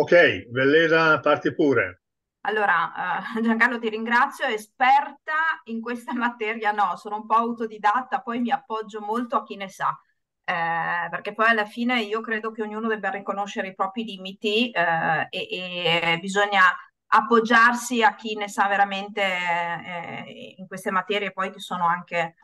Ok, Velleda, parti pure. Allora, eh, Giancarlo ti ringrazio, esperta in questa materia no, sono un po' autodidatta, poi mi appoggio molto a chi ne sa, eh, perché poi alla fine io credo che ognuno debba riconoscere i propri limiti eh, e, e, bisogna appoggiarsi a chi ne sa veramente eh, in queste materie poi che sono anche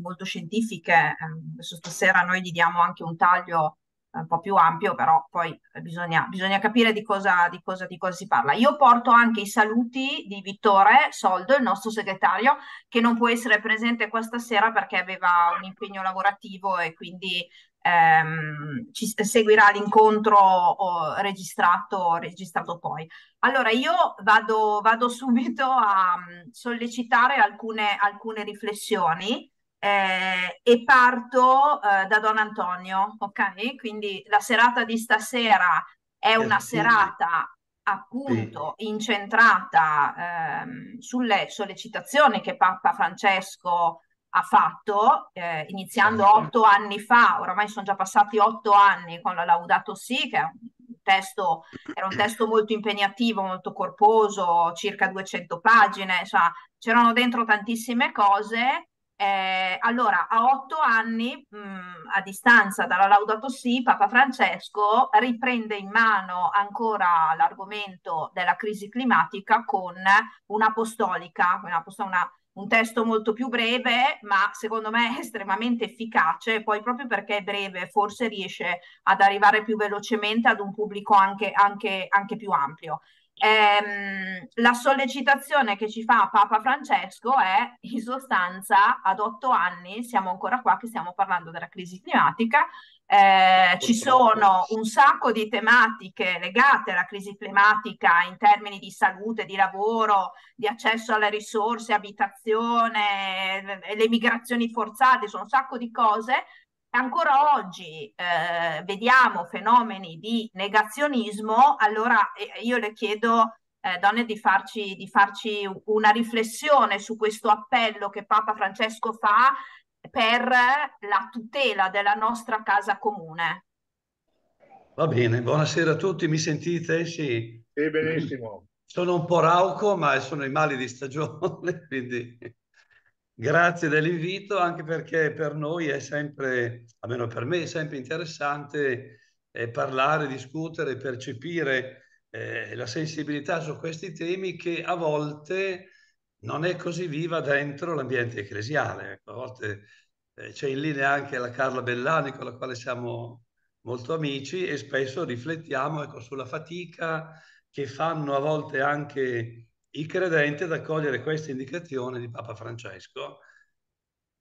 molto scientifiche. adesso stasera noi gli diamo anche un taglio un po' più ampio, però poi bisogna, bisogna capire di cosa, di, cosa, di cosa, si parla. Io porto anche i saluti di Vittore Soldo, il nostro segretario, che non può essere presente questa sera perché aveva un impegno lavorativo e quindi ehm, ci seguirà l'incontro registrato, registrato, poi. Allora io vado, vado subito a mm, sollecitare alcune, alcune riflessioni eh, e parto eh, da Don Antonio, ok? Quindi la serata di stasera è una eh, sì. serata appunto sì. incentrata ehm, sulle sollecitazioni che Papa Francesco ha fatto, eh, iniziando sì. otto anni fa, oramai sono già passati otto anni con la Laudato Si, che è un testo, era un testo molto impegnativo, molto corposo, circa 200 pagine, cioè, c'erano dentro tantissime cose eh, allora, a otto anni, mh, a distanza dalla Laudato Si, Papa Francesco riprende in mano ancora l'argomento della crisi climatica con un'apostolica, una, una, un testo molto più breve, ma secondo me estremamente efficace, poi proprio perché è breve forse riesce ad arrivare più velocemente ad un pubblico anche, anche, anche più ampio ehm, la sollecitazione che ci fa Papa Francesco è in sostanza ad otto anni siamo ancora qua che stiamo parlando della crisi climatica, eh, ci sono un sacco di tematiche legate alla crisi climatica in termini di salute, di lavoro, di accesso alle risorse, abitazione, le migrazioni forzate, sono un sacco di cose ancora oggi eh, vediamo fenomeni di negazionismo, allora eh, io le chiedo, eh, donne, di farci, di farci una riflessione su questo appello che Papa Francesco fa per la tutela della nostra casa comune. Va bene, buonasera a tutti, mi sentite? Sì, sì benissimo. Sono un po' rauco, ma sono i mali di stagione, quindi Grazie dell'invito, anche perché per noi è sempre, almeno per me, è sempre interessante eh, parlare, discutere, percepire eh, la sensibilità su questi temi che a volte non è così viva dentro l'ambiente ecclesiale. a volte eh, c'è in linea anche la Carla Bellani con la quale siamo molto amici e spesso riflettiamo ecco, sulla fatica che fanno a volte anche il credente ad accogliere questa indicazione di Papa Francesco,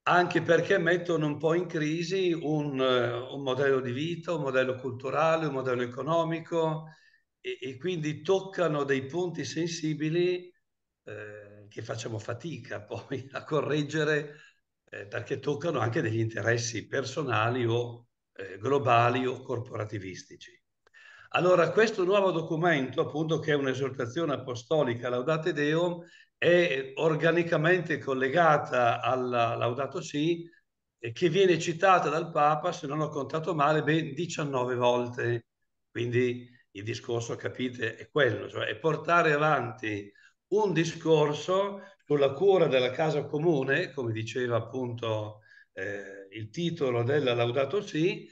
anche perché mettono un po' in crisi un, eh, un modello di vita, un modello culturale, un modello economico e, e quindi toccano dei punti sensibili eh, che facciamo fatica poi a correggere eh, perché toccano anche degli interessi personali o eh, globali o corporativistici. Allora, questo nuovo documento, appunto, che è un'esortazione apostolica, Laudate Deum, è organicamente collegata alla Laudato Si, che viene citata dal Papa, se non ho contato male, ben 19 volte. Quindi il discorso, capite, è quello, cioè è portare avanti un discorso sulla cura della casa comune, come diceva appunto eh, il titolo della Laudato Si,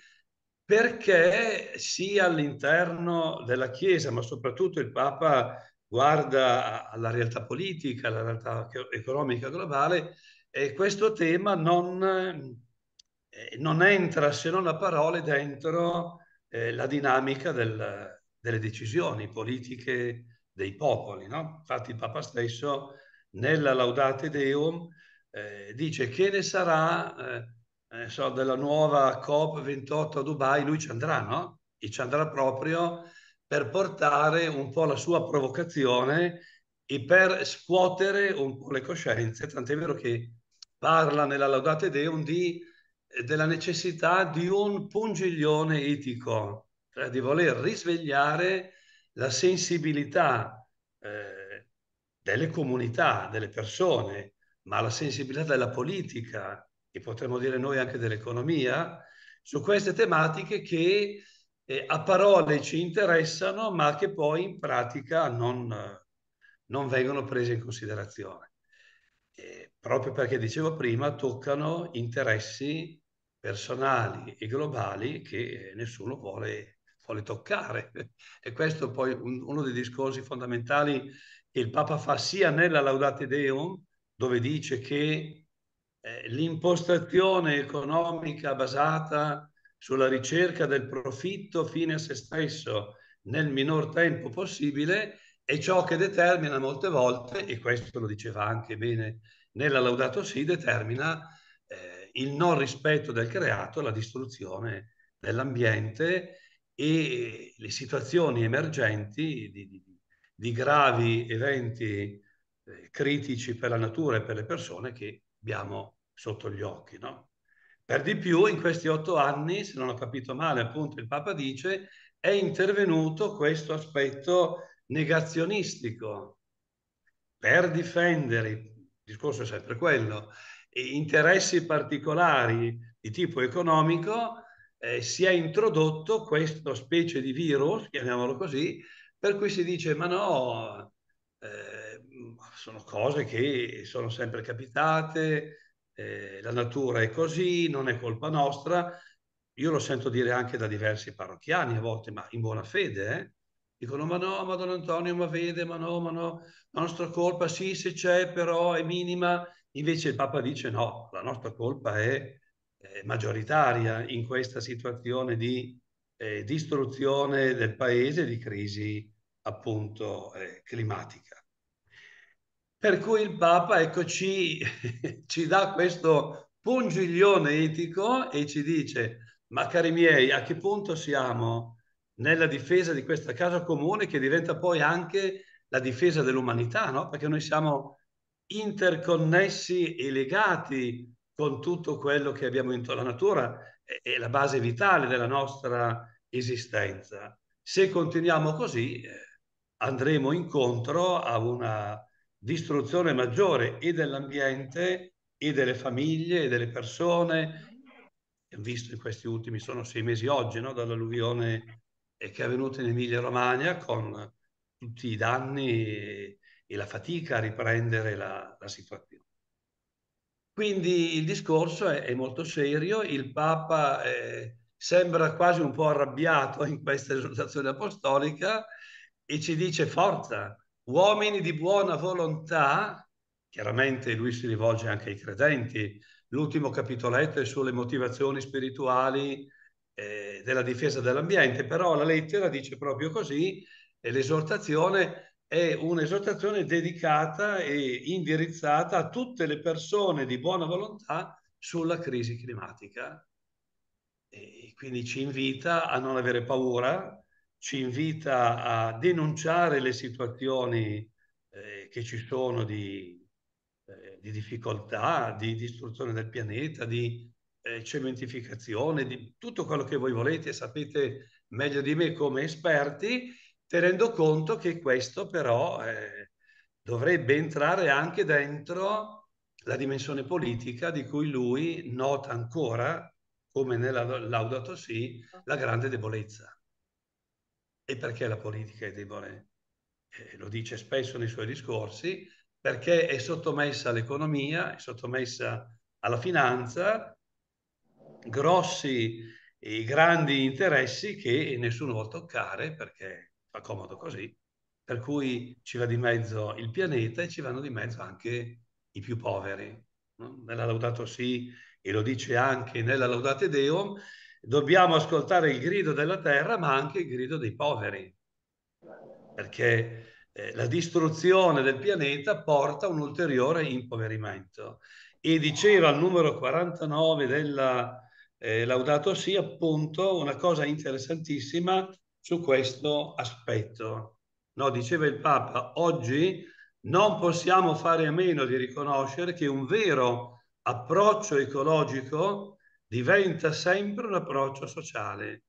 perché sia all'interno della Chiesa, ma soprattutto il Papa guarda alla realtà politica, alla realtà economica globale, e questo tema non, eh, non entra, se non a parole, dentro eh, la dinamica del, delle decisioni politiche dei popoli. No? Infatti il Papa stesso nella Laudate Deum eh, dice che ne sarà eh, eh, so, della nuova COP28 a Dubai, lui ci andrà, no? E ci andrà proprio per portare un po' la sua provocazione e per scuotere un po' le coscienze, tant'è vero che parla nella Laudate Deum di, eh, della necessità di un pungiglione etico, cioè di voler risvegliare la sensibilità eh, delle comunità, delle persone, ma la sensibilità della politica, e potremmo dire noi anche dell'economia, su queste tematiche che eh, a parole ci interessano ma che poi in pratica non, non vengono prese in considerazione. Eh, proprio perché dicevo prima, toccano interessi personali e globali che nessuno vuole, vuole toccare. E questo è poi un, uno dei discorsi fondamentali che il Papa fa sia nella Laudate Deum, dove dice che eh, l'impostazione economica basata sulla ricerca del profitto fine a se stesso nel minor tempo possibile è ciò che determina molte volte, e questo lo diceva anche bene nella Laudato Si, determina eh, il non rispetto del creato, la distruzione dell'ambiente e le situazioni emergenti di, di, di gravi eventi eh, critici per la natura e per le persone che abbiamo sotto gli occhi. No? Per di più, in questi otto anni, se non ho capito male, appunto il Papa dice, è intervenuto questo aspetto negazionistico per difendere, il discorso è sempre quello, interessi particolari di tipo economico, eh, si è introdotto questa specie di virus, chiamiamolo così, per cui si dice ma no, eh, sono cose che sono sempre capitate, eh, la natura è così, non è colpa nostra. Io lo sento dire anche da diversi parrocchiani a volte, ma in buona fede, eh? dicono ma no, ma Don Antonio, ma vede, ma no, ma no, la nostra colpa sì, se c'è, però è minima. Invece il Papa dice no, la nostra colpa è, è eh, maggioritaria in questa situazione di eh, distruzione del paese, di crisi appunto eh, climatica. Per cui il Papa ecco, ci, ci dà questo pungiglione etico e ci dice, ma cari miei, a che punto siamo nella difesa di questa casa comune che diventa poi anche la difesa dell'umanità, no? perché noi siamo interconnessi e legati con tutto quello che abbiamo intorno alla natura, è, è la base vitale della nostra esistenza. Se continuiamo così eh, andremo incontro a una distruzione maggiore e dell'ambiente e delle famiglie e delle persone, visto in questi ultimi, sono sei mesi oggi, no? dall'alluvione eh, che è avvenuta in Emilia-Romagna con tutti i danni e la fatica a riprendere la, la situazione. Quindi il discorso è, è, molto serio, il Papa eh, sembra quasi un po' arrabbiato in questa esortazione apostolica e ci dice forza, uomini di buona volontà, chiaramente lui si rivolge anche ai credenti, l'ultimo capitoletto è sulle motivazioni spirituali eh, della difesa dell'ambiente, però la lettera dice proprio così e l'esortazione è un'esortazione dedicata e indirizzata a tutte le persone di buona volontà sulla crisi climatica. E quindi ci invita a non avere paura, ci invita a denunciare le situazioni eh, che ci sono di, eh, di, difficoltà, di distruzione del pianeta, di eh, cementificazione, di tutto quello che voi volete sapete meglio di me come esperti, tenendo conto che questo però eh, dovrebbe entrare anche dentro la dimensione politica di cui lui nota ancora, come nella Laudato Si, la grande debolezza e perché la politica è debole. Eh, lo dice spesso nei suoi discorsi, perché è sottomessa all'economia, è sottomessa alla finanza, grossi e grandi interessi che nessuno vuole toccare perché fa comodo così, per cui ci va di mezzo il pianeta e ci vanno di mezzo anche i più poveri. Nella Laudato Si, e lo dice anche nella Laudate Deum, dobbiamo ascoltare il grido della terra, ma anche il grido dei poveri, perché eh, la distruzione del pianeta porta un ulteriore impoverimento. E diceva al numero 49 della eh, Laudato Si appunto una cosa interessantissima su questo aspetto. No, diceva il Papa, oggi non possiamo fare a meno di riconoscere che un vero approccio ecologico diventa sempre un approccio sociale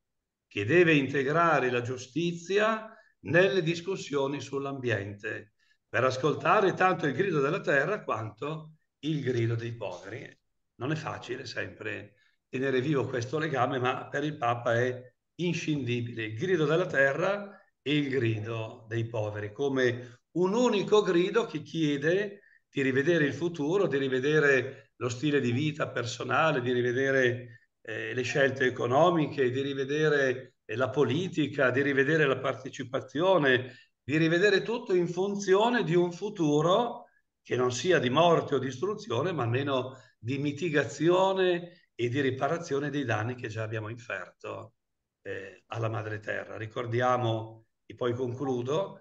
che deve integrare la giustizia nelle discussioni sull'ambiente per ascoltare tanto il grido della terra quanto il grido dei poveri. Non è facile sempre tenere vivo questo legame, ma per il Papa è inscindibile il grido della terra e il grido dei poveri, come un unico grido che chiede di rivedere il futuro, di rivedere lo stile di vita personale, di rivedere eh, le scelte economiche, di rivedere eh, la politica, di rivedere la partecipazione, di rivedere tutto in funzione di un futuro che non sia di morte o distruzione, ma almeno di mitigazione e di riparazione dei danni che già abbiamo inferto eh, alla madre terra. Ricordiamo, e poi concludo,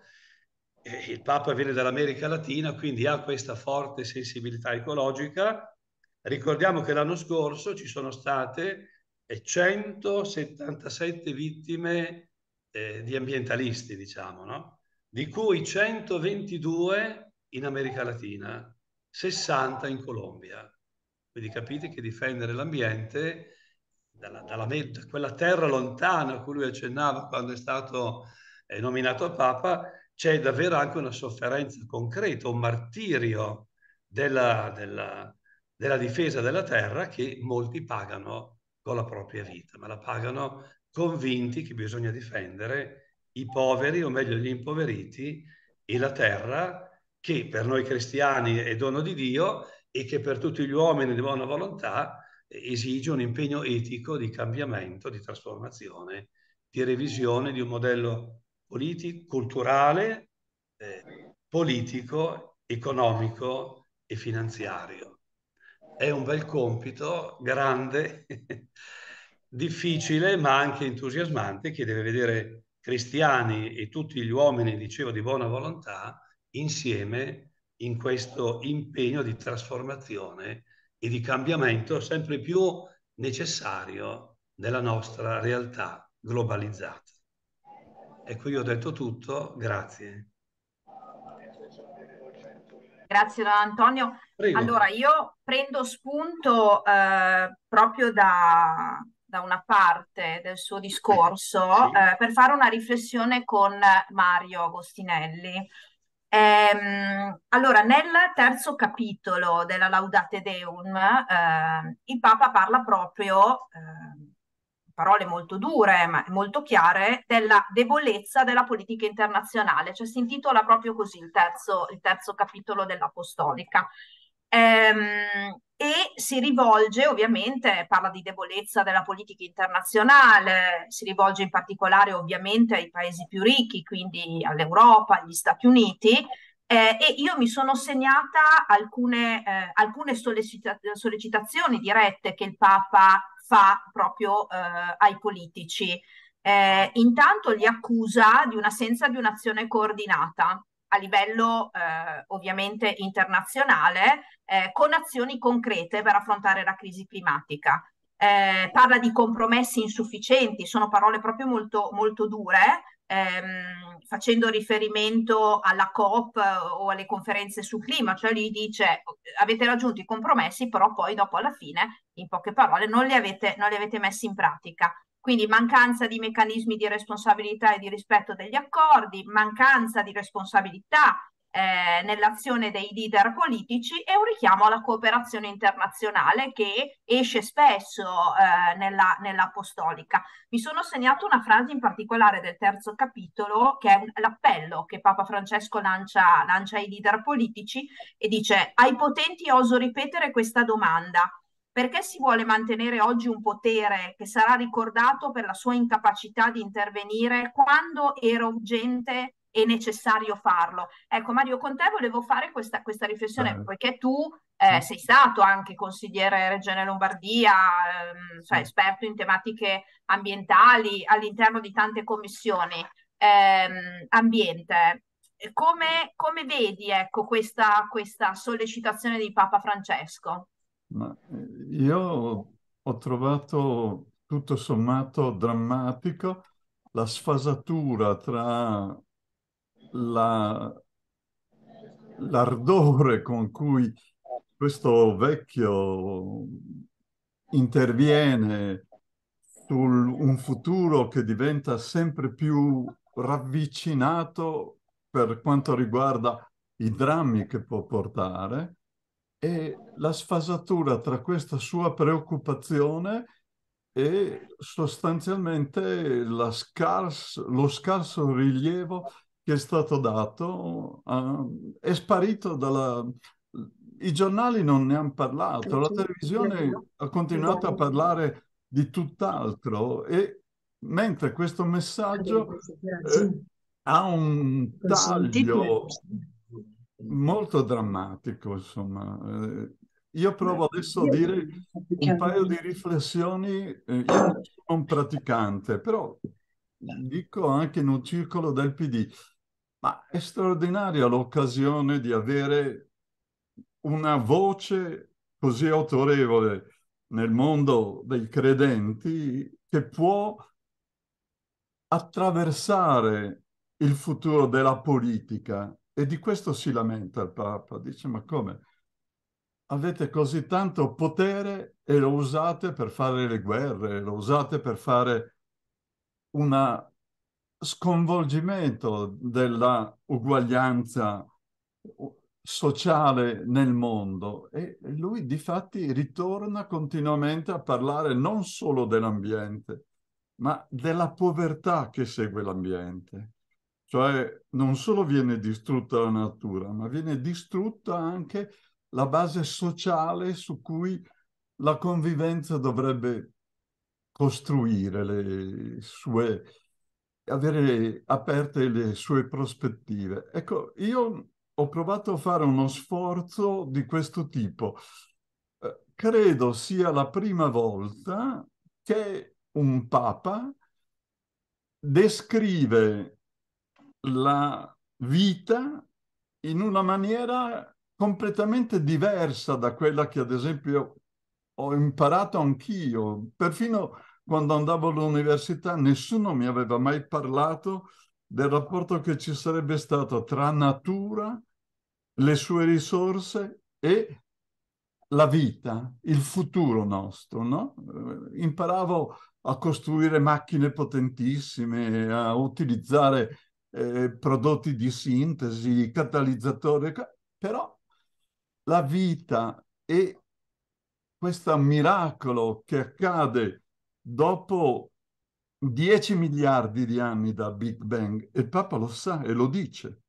eh, il Papa viene dall'America Latina, quindi ha questa forte sensibilità ecologica, Ricordiamo che l'anno scorso ci sono state 177 eh, vittime eh, di ambientalisti, diciamo, no? di cui 122 in America Latina, 60 in Colombia. Quindi capite che difendere l'ambiente, dalla, dalla, da quella terra lontana a cui lui accennava quando è stato eh, nominato Papa, c'è davvero anche una sofferenza concreta, un martirio della, della della difesa della terra che molti pagano con la propria vita, ma la pagano convinti che bisogna difendere i poveri, o meglio gli impoveriti, e la terra che per noi cristiani è dono di Dio e che per tutti gli uomini di buona volontà eh, esige un impegno etico di cambiamento, di trasformazione, di revisione di un modello politico, culturale, eh, politico, economico e finanziario è un bel compito, grande, difficile ma anche entusiasmante, che deve vedere cristiani e tutti gli uomini, dicevo, di buona volontà insieme in questo impegno di trasformazione e di cambiamento sempre più necessario nella nostra realtà globalizzata. Ecco, io ho detto tutto, grazie. Grazie Don Antonio. Prego. Allora, io prendo spunto eh, proprio da, da, una parte del suo discorso sì. eh, per fare una riflessione con Mario Agostinelli. Ehm, allora, nel terzo capitolo della Laudate Deum, eh, il Papa parla proprio, eh, parole molto dure ma molto chiare, della debolezza della politica internazionale, cioè si intitola proprio così il terzo, il terzo capitolo dell'Apostolica. Ehm, e si rivolge ovviamente, parla di debolezza della politica internazionale, si rivolge in particolare ovviamente ai paesi più ricchi, quindi all'Europa, agli Stati Uniti, eh, e io mi sono segnata alcune, eh, alcune sollecita- sollecitazioni dirette che il Papa fa proprio eh, ai politici. Eh, intanto li accusa di un'assenza di un'azione coordinata, a livello eh, ovviamente internazionale eh, con azioni concrete per affrontare la crisi climatica. Eh, parla di compromessi insufficienti, sono parole proprio molto, molto dure, ehm, facendo riferimento alla COP eh, o alle conferenze sul clima, cioè lì dice avete raggiunto i compromessi, però poi dopo alla fine, in poche parole, non li avete, non li avete messi in pratica. Quindi mancanza di meccanismi di responsabilità e di rispetto degli accordi, mancanza di responsabilità eh, nell'azione dei leader politici e un richiamo alla cooperazione internazionale che esce spesso eh, nella, nell'apostolica. Mi sono segnato una frase in particolare del terzo capitolo che è un, l'appello che Papa Francesco lancia, lancia ai leader politici e dice ai potenti oso ripetere questa domanda perché si vuole mantenere oggi un potere che sarà ricordato per la sua incapacità di intervenire quando era urgente e necessario farlo? Ecco Mario, con te volevo fare questa, questa riflessione, eh. poiché tu eh, sei stato anche consigliere regione Lombardia, ehm, cioè esperto in tematiche ambientali all'interno di tante commissioni ehm, ambiente. Come, come vedi ecco, questa, questa sollecitazione di Papa Francesco? Ma eh, io ho trovato tutto sommato drammatico la sfasatura tra la, l'ardore con cui questo vecchio interviene su un futuro che diventa sempre più ravvicinato per quanto riguarda i drammi che può portare e la sfasatura tra questa sua preoccupazione e sostanzialmente scars lo scarso rilievo che è stato dato uh, è sparito dalla... I giornali non ne hanno parlato, la televisione ha continuato a parlare di tutt'altro e mentre questo messaggio eh, ha un taglio molto drammatico, insomma. Eh, io provo adesso a dire un paio di riflessioni, eh, io non sono un praticante, però dico anche in un circolo del PD, ma è straordinaria l'occasione di avere una voce così autorevole nel mondo dei credenti che può attraversare il futuro della politica e di questo si lamenta il Papa, dice ma come? Avete così tanto potere e lo usate per fare le guerre, lo usate per fare un sconvolgimento della uguaglianza sociale nel mondo e lui di fatti ritorna continuamente a parlare non solo dell'ambiente, ma della povertà che segue l'ambiente. Cioè non solo viene distrutta la natura, ma viene distrutta anche la base sociale su cui la convivenza dovrebbe costruire le sue, avere aperte le sue prospettive. Ecco, io ho provato a fare uno sforzo di questo tipo. Eh, credo sia la prima volta che un papa descrive la vita in una maniera completamente diversa da quella che ad esempio ho imparato anch'io. Perfino quando andavo all'università nessuno mi aveva mai parlato del rapporto che ci sarebbe stato tra natura, le sue risorse e la vita, il futuro nostro, no? Eh, imparavo a costruire macchine potentissime, a utilizzare eh, prodotti di sintesi, catalizzatori, però la vita e questo miracolo che accade dopo 10 miliardi di anni da Big Bang, e il Papa lo sa e lo dice.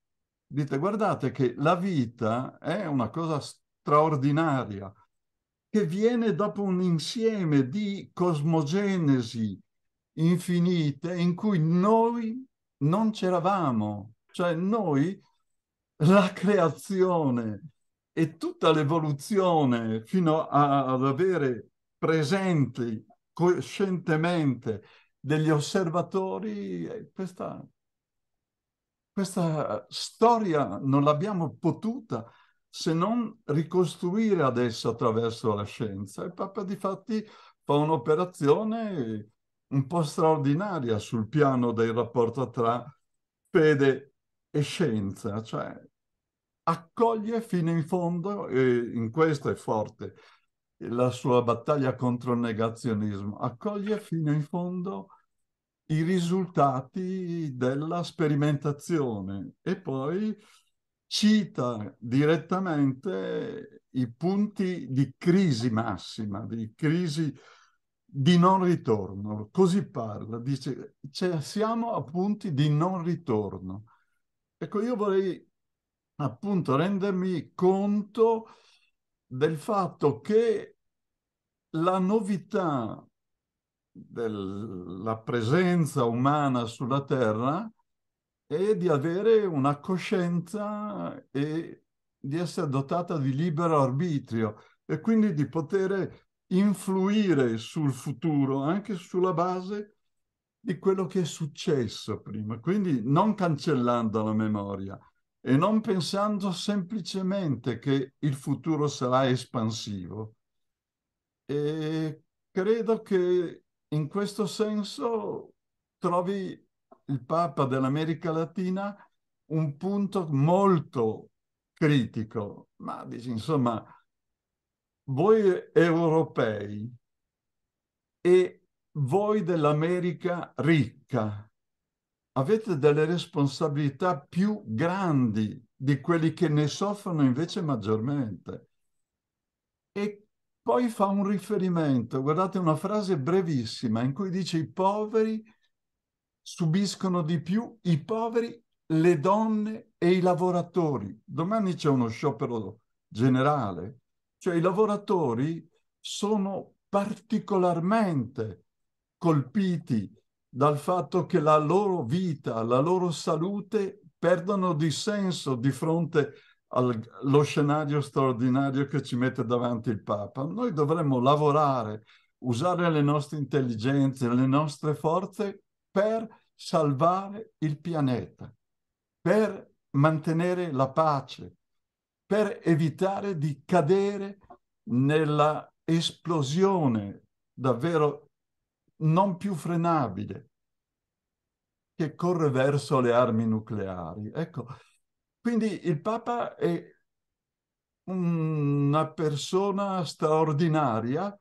Dite, guardate che la vita è una cosa straordinaria che viene dopo un insieme di cosmogenesi infinite in cui noi non c'eravamo, cioè noi la creazione e tutta l'evoluzione fino a, ad avere presenti coscientemente degli osservatori, eh, questa, questa storia non l'abbiamo potuta se non ricostruire adesso attraverso la scienza. E Papa di fatti fa un'operazione un po' straordinaria sul piano del rapporto tra fede e scienza, cioè accoglie fino in fondo, e in questo è forte la sua battaglia contro il negazionismo, accoglie fino in fondo i risultati della sperimentazione e poi cita direttamente i punti di crisi massima, di crisi eh, di non ritorno, così parla, dice siamo a punti di non ritorno. Ecco, io vorrei appunto rendermi conto del fatto che la novità della presenza umana sulla Terra è di avere una coscienza e di essere dotata di libero arbitrio e quindi di poter influire sul futuro anche sulla base di quello che è successo prima, quindi non cancellando la memoria e non pensando semplicemente che il futuro sarà espansivo. E credo che in questo senso trovi il Papa dell'America Latina un punto molto critico, ma dici, insomma, voi europei e voi dell'America ricca avete delle responsabilità più grandi di quelli che ne soffrono invece maggiormente. E poi fa un riferimento, guardate una frase brevissima in cui dice i poveri subiscono di più, i poveri, le donne e i lavoratori. Domani c'è uno sciopero generale cioè i lavoratori sono particolarmente colpiti dal fatto che la loro vita, la loro salute perdono di senso di fronte allo scenario straordinario che ci mette davanti il Papa. Noi dovremmo lavorare, usare le nostre intelligenze, le nostre forze per salvare il pianeta, per mantenere la pace, per evitare di cadere nella esplosione davvero non più frenabile che corre verso le armi nucleari. Ecco, quindi il Papa è una persona straordinaria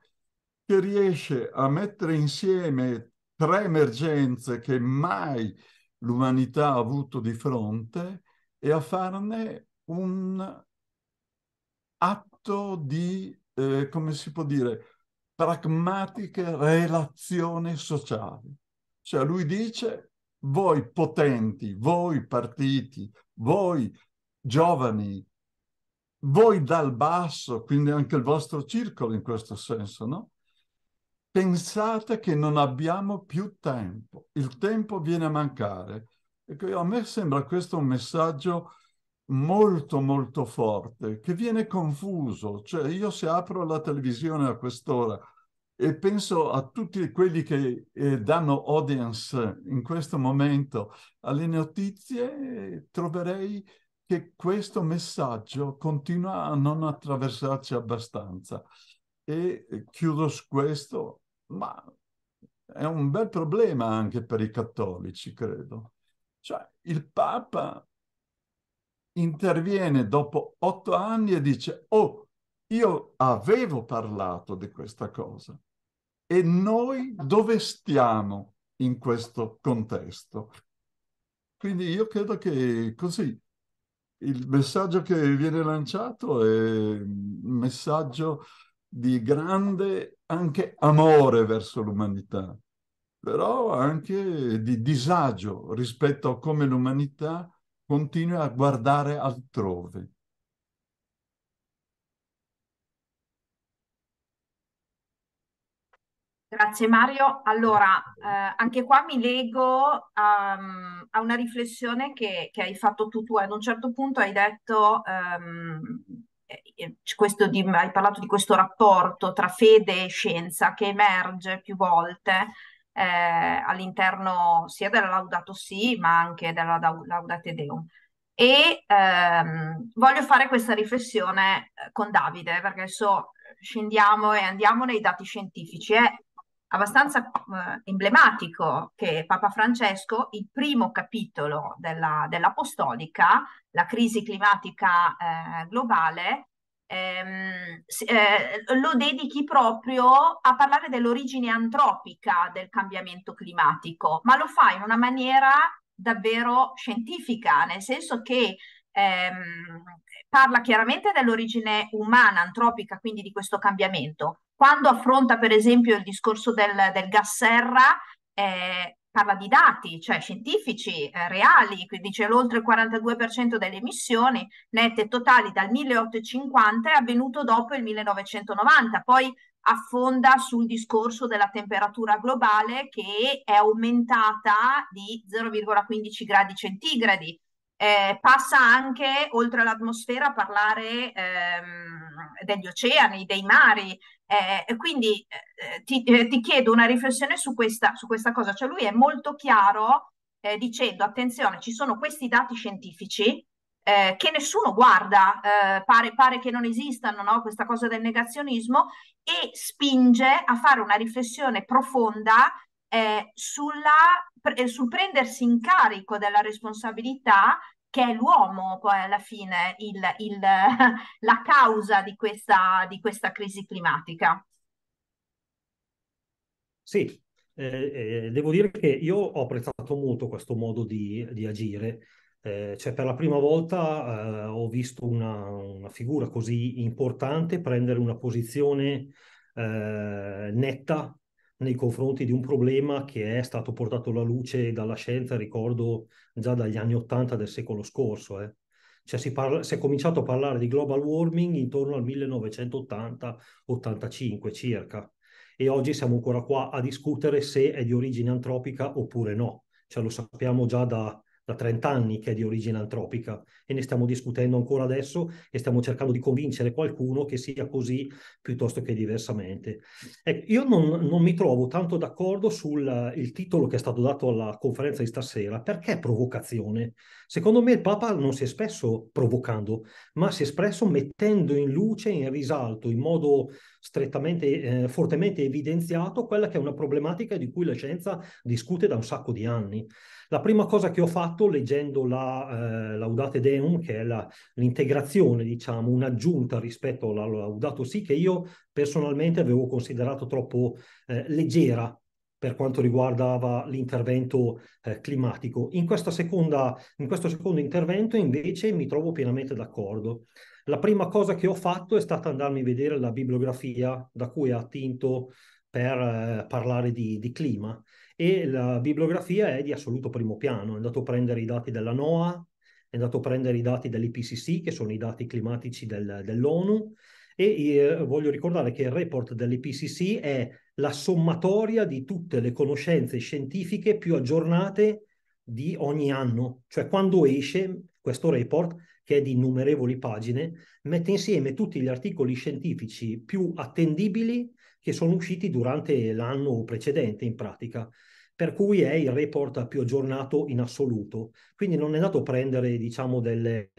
che riesce a mettere insieme tre emergenze che mai l'umanità ha avuto di fronte e a farne un atto di, eh, come si può dire, pragmatiche relazioni sociali. Cioè lui dice, voi potenti, voi partiti, voi giovani, voi dal basso, quindi anche il vostro circolo in questo senso, no? Pensate che non abbiamo più tempo, il tempo viene a mancare. Ecco, a me sembra questo un messaggio molto molto forte che viene confuso. Cioè io se apro la televisione a quest'ora e penso a tutti quelli che eh, danno audience in questo momento alle notizie, troverei che questo messaggio continua a non attraversarci abbastanza. E eh, chiudo su questo, ma è un bel problema anche per i cattolici, credo. Cioè, il Papa interviene dopo otto anni e dice, oh, io avevo parlato di questa cosa e noi dove stiamo in questo contesto? Quindi io credo che così il messaggio che viene lanciato è un messaggio di grande anche amore verso l'umanità, però anche di disagio rispetto a come l'umanità continui a guardare altrove. Grazie Mario. Allora, eh, anche qua mi leggo um, a una riflessione che, che, hai fatto tu, tu ad un certo punto hai detto, um, di, hai parlato di questo rapporto tra fede e scienza che emerge più volte eh, all'interno sia della Laudato Si, ma anche della Laudate Deum. E ehm, voglio fare questa riflessione eh, con Davide, perché adesso scendiamo e andiamo nei dati scientifici. È abbastanza eh, emblematico che Papa Francesco, il primo capitolo della, dell'Apostolica, la crisi climatica eh, globale, ehm, eh, lo dedichi proprio a parlare dell'origine antropica del cambiamento climatico, ma lo fa in una maniera davvero scientifica, nel senso che ehm, parla chiaramente dell'origine umana, antropica, quindi di questo cambiamento. Quando affronta per esempio il discorso del, del gas serra, eh, parla di dati, cioè scientifici eh, reali, quindi dice l'oltre 42% delle emissioni nette totali dal 1850 è avvenuto dopo il 1990, poi affonda sul discorso della temperatura globale che è aumentata di 0,15 gradi centigradi. Eh, passa anche oltre l'atmosfera a parlare ehm, degli oceani, dei mari, eh, quindi eh, ti, eh, ti, chiedo una riflessione su questa, su questa, cosa, cioè lui è molto chiaro eh, dicendo attenzione, ci sono questi dati scientifici eh, che nessuno guarda, eh, pare, pare, che non esistano no? questa cosa del negazionismo e spinge a fare una riflessione profonda sulla, sul prendersi in carico della responsabilità che è l'uomo poi alla fine il, il, la causa di questa, di questa, crisi climatica. Sì, eh, eh, devo dire che io ho apprezzato molto questo modo di, di agire. Eh, cioè per la prima volta eh, ho visto una, una, figura così importante prendere una posizione eh, netta nei confronti di un problema che è stato portato alla luce dalla scienza, ricordo già dagli anni Ottanta del secolo scorso. Eh. Cioè si, parla, si, è cominciato a parlare di global warming intorno al 1980-85 circa e oggi siamo ancora qua a discutere se è di origine antropica oppure no. Cioè lo sappiamo già da da 30 anni che è di origine antropica e ne stiamo discutendo ancora adesso e stiamo cercando di convincere qualcuno che sia così piuttosto che diversamente. Ecco, io non, non, mi trovo tanto d'accordo sul eh, titolo che è stato dato alla conferenza di stasera, perché provocazione? Secondo me il Papa non si è spesso provocando, ma si è espresso mettendo in luce, in risalto, in modo strettamente, eh, fortemente evidenziato, quella che è una problematica di cui la scienza discute da un sacco di anni. La prima cosa che ho fatto leggendo la eh, Laudate Deum, che è la, l'integrazione, diciamo, un'aggiunta rispetto alla Laudato Si, che io personalmente avevo considerato troppo eh, leggera per quanto riguardava l'intervento eh, climatico. In, seconda, in questo secondo intervento invece mi trovo pienamente d'accordo. La prima cosa che ho fatto è stata andarmi a vedere la bibliografia da cui ha attinto per eh, parlare di, di, clima e la bibliografia è di assoluto primo piano, è andato a prendere i dati della NOAA, è andato a prendere i dati dell'IPCC, che sono i dati climatici del, dell'ONU, e eh, voglio ricordare che il report dell'IPCC è la sommatoria di tutte le conoscenze scientifiche più aggiornate di ogni anno, cioè quando esce questo report, che è di innumerevoli pagine, mette insieme tutti gli articoli scientifici più attendibili che sono usciti durante l'anno precedente in pratica per cui è il report più aggiornato in assoluto. Quindi non è andato a prendere, diciamo, delle,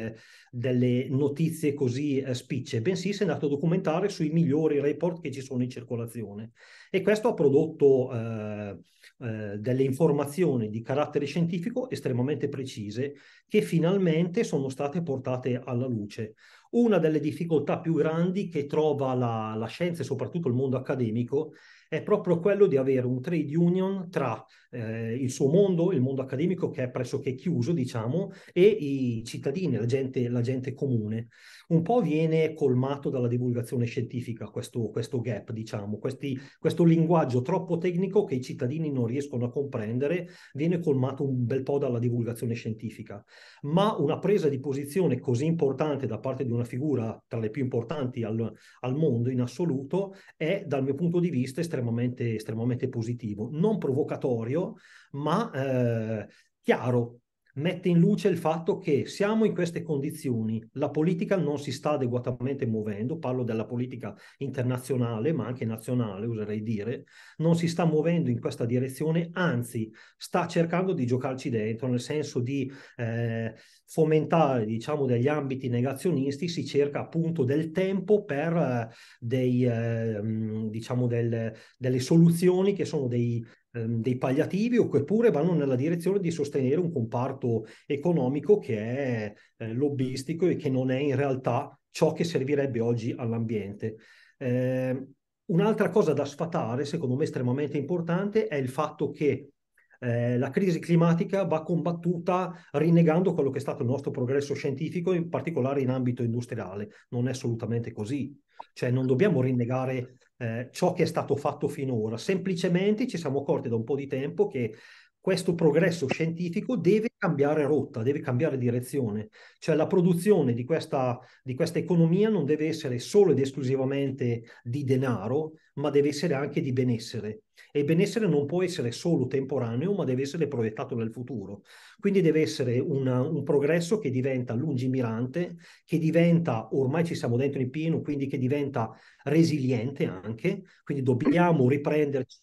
delle notizie così eh, spicce, bensì si è andato a documentare sui migliori report che ci sono in circolazione. E questo ha prodotto eh, eh, delle informazioni di carattere scientifico estremamente precise che finalmente sono state portate alla luce. Una delle difficoltà più grandi che trova la, la scienza e soprattutto il mondo accademico è proprio quello di avere un trade union tra eh, il suo mondo, il mondo accademico che è pressoché chiuso, diciamo, e i cittadini, la gente, la gente comune. Un po' viene colmato dalla divulgazione scientifica questo, questo gap, diciamo, questi, questo linguaggio troppo tecnico che i cittadini non riescono a comprendere, viene colmato un bel po' dalla divulgazione scientifica. Ma una presa di posizione così importante da parte di una figura tra le più importanti al, al mondo in assoluto è, dal mio punto di vista, estremamente, estremamente positivo, non provocatorio serio, ma eh, chiaro, mette in luce il fatto che siamo in queste condizioni, la politica non si sta adeguatamente muovendo, parlo della politica internazionale ma anche nazionale oserei dire, non si sta muovendo in questa direzione, anzi sta cercando di giocarci dentro, nel senso di eh, fomentare diciamo degli ambiti negazionisti, si cerca appunto del tempo per eh, dei, eh, diciamo del, delle soluzioni che sono dei, Ehm, dei palliativi oppure vanno nella direzione di sostenere un comparto economico che è eh, lobbistico e che non è in realtà ciò che servirebbe oggi all'ambiente. Eh, un'altra cosa da sfatare, secondo me estremamente importante, è il fatto che eh, la crisi climatica va combattuta rinnegando quello che è stato il nostro progresso scientifico, in particolare in ambito industriale. Non è assolutamente così. Cioè non dobbiamo rinnegare eh, ciò che è stato fatto finora, semplicemente ci siamo accorti da un po' di tempo che questo progresso scientifico deve cambiare rotta, deve cambiare direzione, cioè la produzione di questa, di questa, economia non deve essere solo ed esclusivamente di denaro, ma deve essere anche di benessere. E il benessere non può essere solo temporaneo, ma deve essere proiettato nel futuro. Quindi deve essere una, un progresso che diventa lungimirante, che diventa, ormai ci siamo dentro in pieno, quindi che diventa resiliente anche, quindi dobbiamo riprenderci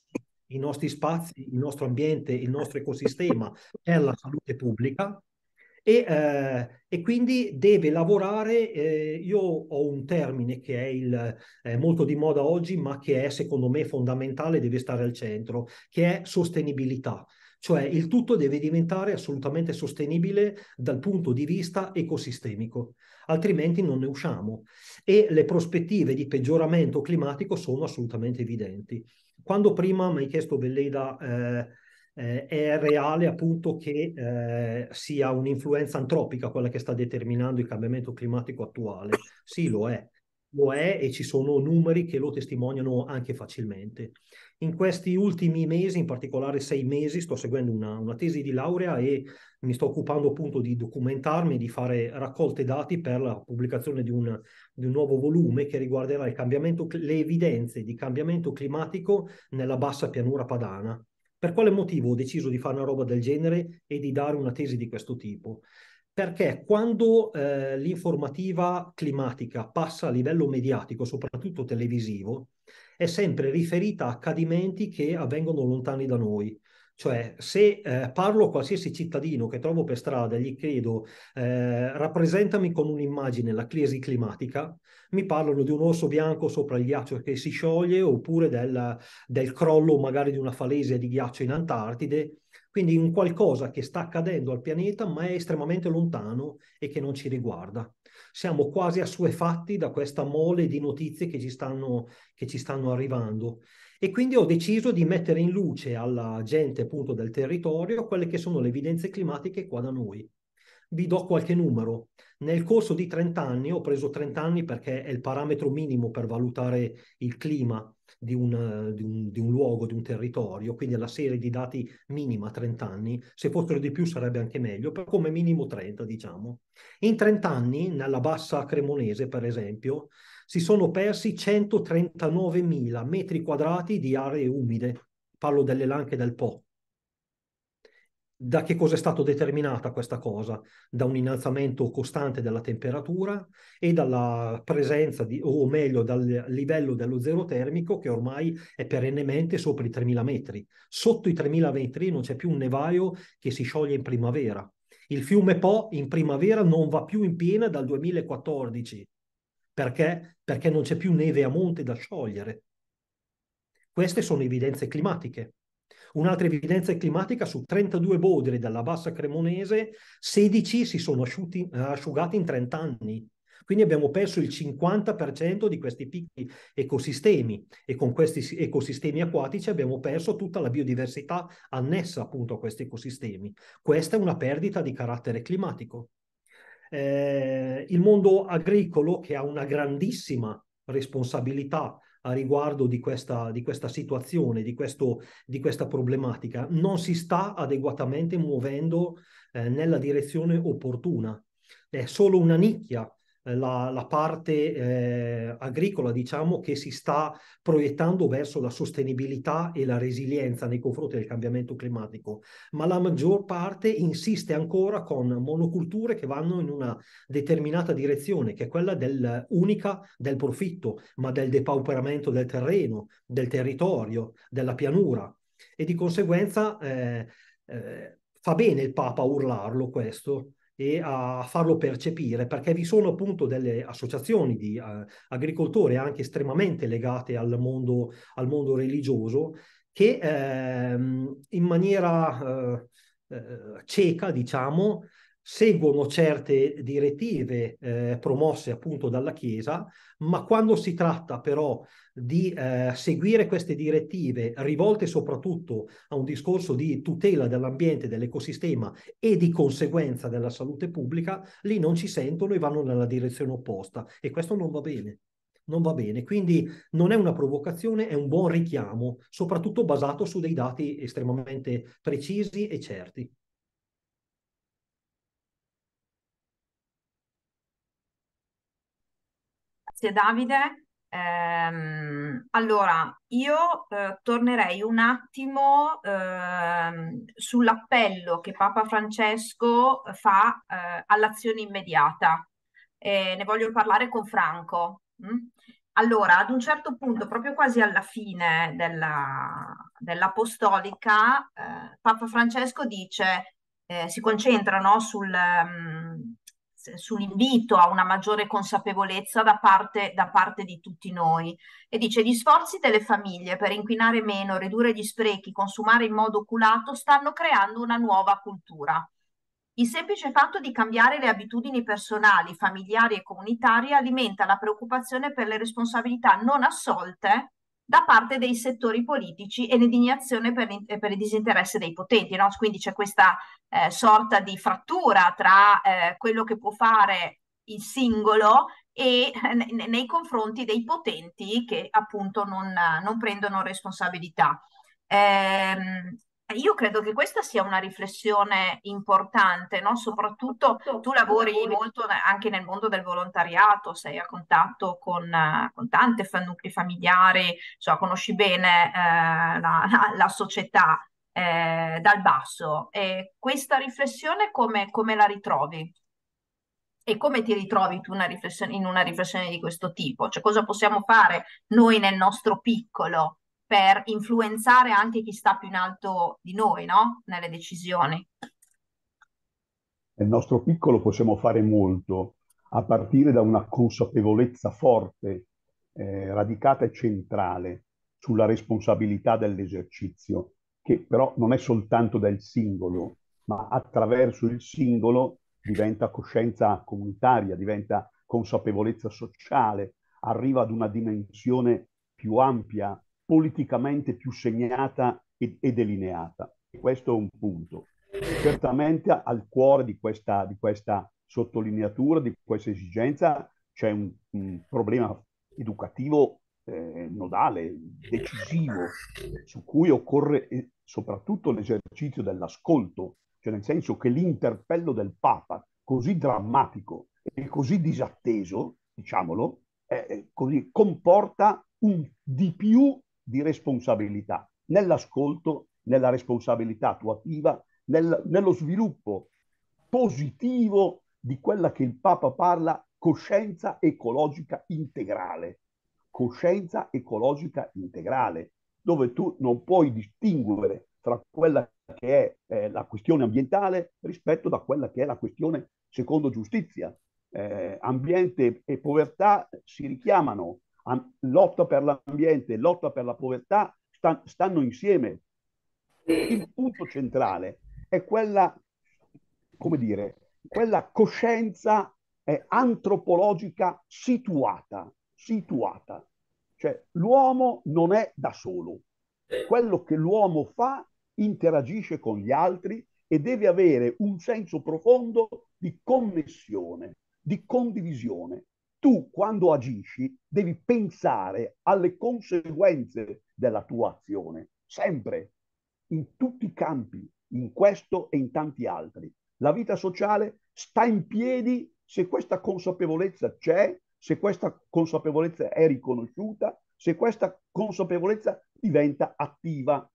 i nostri spazi, il nostro ambiente, il nostro ecosistema per la salute pubblica e, eh, e quindi deve lavorare, eh, io ho un termine che è il, eh, molto di moda oggi ma che è secondo me fondamentale, deve stare al centro, che è sostenibilità. Cioè il tutto deve diventare assolutamente sostenibile dal punto di vista ecosistemico, altrimenti non ne usciamo e le prospettive di peggioramento climatico sono assolutamente evidenti. Quando prima mi hai chiesto, Belleda, eh, eh, è reale appunto che eh, sia un'influenza antropica quella che sta determinando il cambiamento climatico attuale? Sì, lo è lo è e ci sono numeri che lo testimoniano anche facilmente. In questi ultimi mesi, in particolare sei mesi, sto seguendo una, una tesi di laurea e mi sto occupando appunto di documentarmi, di fare raccolte dati per la pubblicazione di un, di un nuovo volume che riguarderà il cambiamento, le evidenze di cambiamento climatico nella bassa pianura padana. Per quale motivo ho deciso di fare una roba del genere e di dare una tesi di questo tipo? perché quando eh, l'informativa climatica passa a livello mediatico, soprattutto televisivo, è sempre riferita a accadimenti che avvengono lontani da noi. Cioè, se eh, parlo a qualsiasi cittadino che trovo per strada e gli chiedo eh, rappresentami con un'immagine la crisi climatica, mi parlano di un orso bianco sopra il ghiaccio che si scioglie oppure del, del crollo magari di una falesia di ghiaccio in Antartide quindi un qualcosa che sta accadendo al pianeta ma è estremamente lontano e che non ci riguarda. Siamo quasi assuefatti da questa mole di notizie che ci stanno, che ci stanno arrivando. E quindi ho deciso di mettere in luce alla gente appunto del territorio quelle che sono le evidenze climatiche qua da noi. Vi do qualche numero. Nel corso di 30 anni, ho preso 30 anni perché è il parametro minimo per valutare il clima, di un, di, un, di un, luogo, di un territorio, quindi alla serie di dati minima 30 anni, se fossero di più sarebbe anche meglio, però come minimo 30 diciamo. In 30 anni, nella bassa cremonese per esempio, si sono persi 139.000 metri quadrati di aree umide, parlo delle Lanche del Po, da che cosa è stata determinata questa cosa? Da un innalzamento costante della temperatura e dalla presenza di, o meglio, dal livello dello zero termico che ormai è perennemente sopra i 3000 metri. Sotto i 3000 metri non c'è più un nevaio che si scioglie in primavera. Il fiume Po in primavera non va più in piena dal 2014. Perché? Perché non c'è più neve a monte da sciogliere. Queste sono evidenze climatiche. Un'altra evidenza climatica, su 32 bodri della bassa cremonese, 16 si sono asciuti, eh, asciugati in 30 anni. Quindi abbiamo perso il 50% di questi piccoli ecosistemi e con questi ecosistemi acquatici abbiamo perso tutta la biodiversità annessa appunto a questi ecosistemi. Questa è una perdita di carattere climatico. Eh, il mondo agricolo che ha una grandissima responsabilità a riguardo di questa, di questa situazione, di, questo, di, questa problematica, non si sta adeguatamente muovendo eh, nella direzione opportuna. È solo una nicchia eh, la, la parte eh, agricola, diciamo, che si sta proiettando verso la sostenibilità e la resilienza nei confronti del cambiamento climatico, ma la maggior parte insiste ancora con monoculture che vanno in una determinata direzione, che è quella del, unica del profitto, ma del depauperamento del terreno, del territorio, della pianura. E di conseguenza eh, eh, fa bene il Papa a urlarlo questo, e a farlo percepire, perché vi sono appunto delle associazioni di eh, agricoltori anche estremamente legate al mondo, al mondo religioso che eh, in maniera eh, eh cieca, diciamo, seguono certe direttive eh, promosse appunto dalla Chiesa, ma quando si tratta però di eh, seguire queste direttive rivolte soprattutto a un discorso di tutela dell'ambiente, dell'ecosistema e di conseguenza della salute pubblica, lì non ci sentono e vanno nella direzione opposta e questo non va bene. Non va bene, quindi non è una provocazione, è un buon richiamo, soprattutto basato su dei dati estremamente precisi e certi. Grazie Davide. Ehm, allora, io eh, tornerei un attimo eh, sull'appello che Papa Francesco eh, fa eh, all'azione immediata. ne voglio parlare con Franco. Mm? Allora, ad un certo punto, proprio quasi alla fine della, dell'apostolica, eh, Papa Francesco dice, eh, si concentrano sul... Ehm, su un invito a una maggiore consapevolezza da parte, da parte, di tutti noi. E dice: Gli sforzi delle famiglie per inquinare meno, ridurre gli sprechi, consumare in modo oculato stanno creando una nuova cultura. Il semplice fatto di cambiare le abitudini personali, familiari e comunitarie alimenta la preoccupazione per le responsabilità non assolte da parte dei settori politici e l'indignazione per, per il disinteresse dei potenti. No? Quindi c'è questa eh, sorta di frattura tra eh, quello che può fare il singolo e eh, ne, nei confronti dei potenti che appunto non, non prendono responsabilità. Eh, io credo che questa sia una riflessione importante, no? soprattutto tu lavori molto anche nel mondo del volontariato, sei a contatto con, con tante fan, nuclei familiari, cioè conosci bene eh, la, la, la, società eh, dal basso. E questa riflessione come, come, la ritrovi? E come ti ritrovi tu una in una riflessione di questo tipo? Cioè cosa possiamo fare noi nel nostro piccolo? per influenzare anche chi sta più in alto di noi, no? Nelle decisioni. Nel nostro piccolo possiamo fare molto, a partire da una consapevolezza forte, eh, radicata e centrale sulla responsabilità dell'esercizio, che però non è soltanto del singolo, ma attraverso il singolo diventa coscienza comunitaria, diventa consapevolezza sociale, arriva ad una dimensione più ampia politicamente più segnata e, e delineata. Questo è un punto. Certamente al cuore di questa, di questa sottolineatura, di questa esigenza, c'è un, un problema educativo eh, nodale, decisivo, su cui occorre eh, soprattutto l'esercizio dell'ascolto, cioè nel senso che l'interpello del Papa, così drammatico e così disatteso, diciamolo, eh, eh così, comporta un di più di responsabilità, nell'ascolto, nella responsabilità attuativa, nel, nello sviluppo positivo di quella che il Papa parla coscienza ecologica integrale. Coscienza ecologica integrale, dove tu non puoi distinguere tra quella che è eh, la questione ambientale rispetto da quella che è la questione secondo giustizia. Eh, ambiente e povertà si richiamano lotta per l'ambiente, lotta per la povertà, sta, stanno insieme. Il punto centrale è quella, come dire, quella coscienza eh, antropologica situata, situata. Cioè l'uomo non è da solo. Quello che l'uomo fa interagisce con gli altri e deve avere un senso profondo di connessione, di condivisione tu quando agisci devi pensare alle conseguenze della tua azione, sempre, in tutti i campi, in questo e in tanti altri. La vita sociale sta in piedi se questa consapevolezza c'è, se questa consapevolezza è riconosciuta, se questa consapevolezza diventa attiva.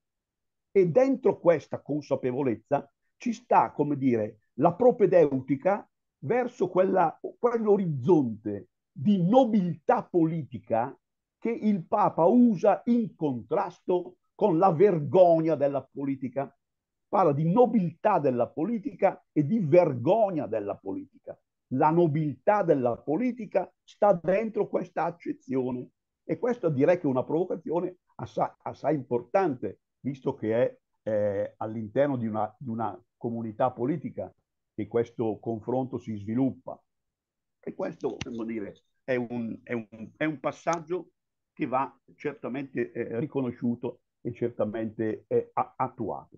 E dentro questa consapevolezza ci sta, come dire, la propedeutica verso quella, quell'orizzonte di nobiltà politica che il Papa usa in contrasto con la vergogna della politica. Parla di nobiltà della politica e di vergogna della politica. La nobiltà della politica sta dentro questa accezione e questa direi che è una provocazione assai, assai importante, visto che è eh, all'interno di una, di una comunità politica che questo confronto si sviluppa. E questo, dire, è, un, è, un, è un, passaggio che va certamente eh, riconosciuto e certamente eh, attuato.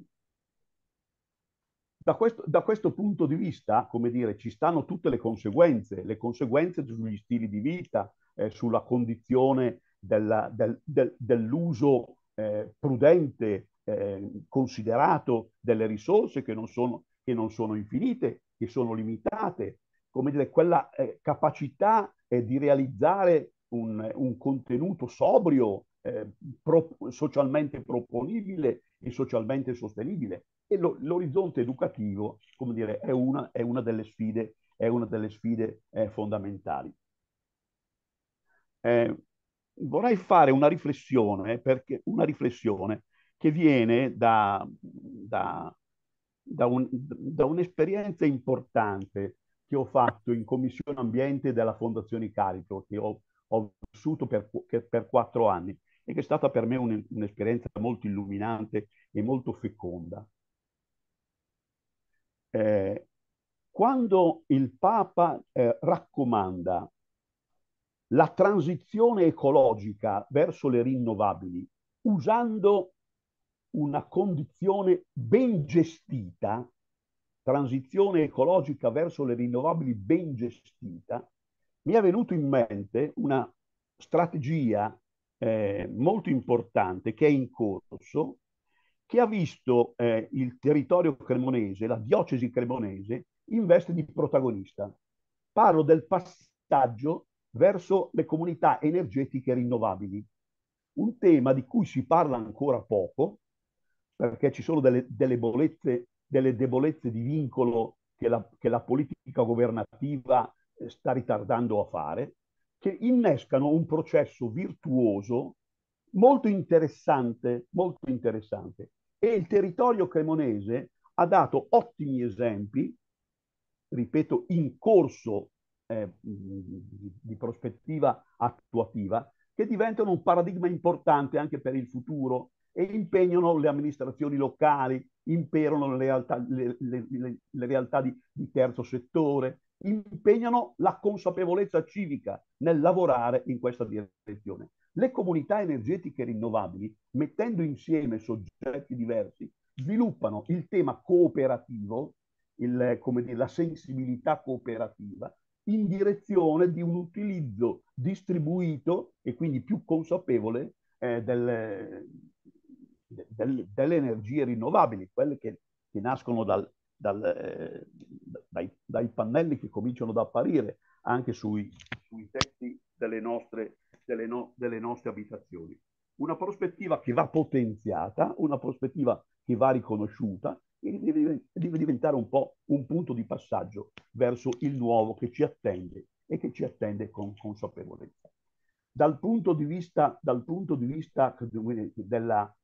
Da questo, da questo, punto di vista, come dire, ci stanno tutte le conseguenze, le conseguenze sugli stili di vita, eh, sulla condizione della, del, del, dell'uso eh, prudente, eh, considerato delle risorse che non, sono, che non, sono, infinite, che sono limitate, come dire, quella eh, capacità eh, di realizzare un, un contenuto sobrio, eh, pro, socialmente proponibile e socialmente sostenibile. E lo, l'orizzonte educativo, come dire, è una, è una delle sfide, una delle sfide eh, fondamentali. Eh, vorrei fare una riflessione, eh, perché, una riflessione che viene da, da, da, un, da un'esperienza importante che ho fatto in Commissione Ambiente della Fondazione Carico, che ho, ho vissuto per, per quattro anni e che è stata per me un'esperienza molto illuminante e molto feconda. Eh, quando il Papa eh, raccomanda la transizione ecologica verso le rinnovabili usando una condizione ben gestita transizione ecologica verso le rinnovabili ben gestita, mi è venuto in mente una strategia eh, molto importante che è in corso, che ha visto eh, il territorio cremonese, la diocesi cremonese, in veste di protagonista. Parlo del passaggio verso le comunità energetiche rinnovabili, un tema di cui si parla ancora poco, perché ci sono delle, delle bollette delle debolezze di vincolo che la, che la politica governativa eh, sta ritardando a fare, che innescano un processo virtuoso molto interessante, molto interessante. E il territorio cremonese ha dato ottimi esempi, ripeto, in corso eh, di prospettiva attuativa, che diventano un paradigma importante anche per il futuro e impegnano le amministrazioni locali, imperano le realtà, le, le, le, realtà di, di terzo settore, impegnano la consapevolezza civica nel lavorare in questa direzione. Le comunità energetiche rinnovabili, mettendo insieme soggetti diversi, sviluppano il tema cooperativo, il, dire, la sensibilità cooperativa, in direzione di un utilizzo distribuito e quindi più consapevole eh, del, delle, delle energie rinnovabili, quelle che, che nascono dal, dal, eh, dai, dai, pannelli che cominciano ad apparire anche sui, sui tetti delle nostre, delle, no, delle nostre abitazioni. Una prospettiva che va potenziata, una prospettiva che va riconosciuta e deve, deve diventare un po' un punto di passaggio verso il nuovo che ci attende e che ci attende con consapevolezza. Dal punto di vista, punto di vista eh, della,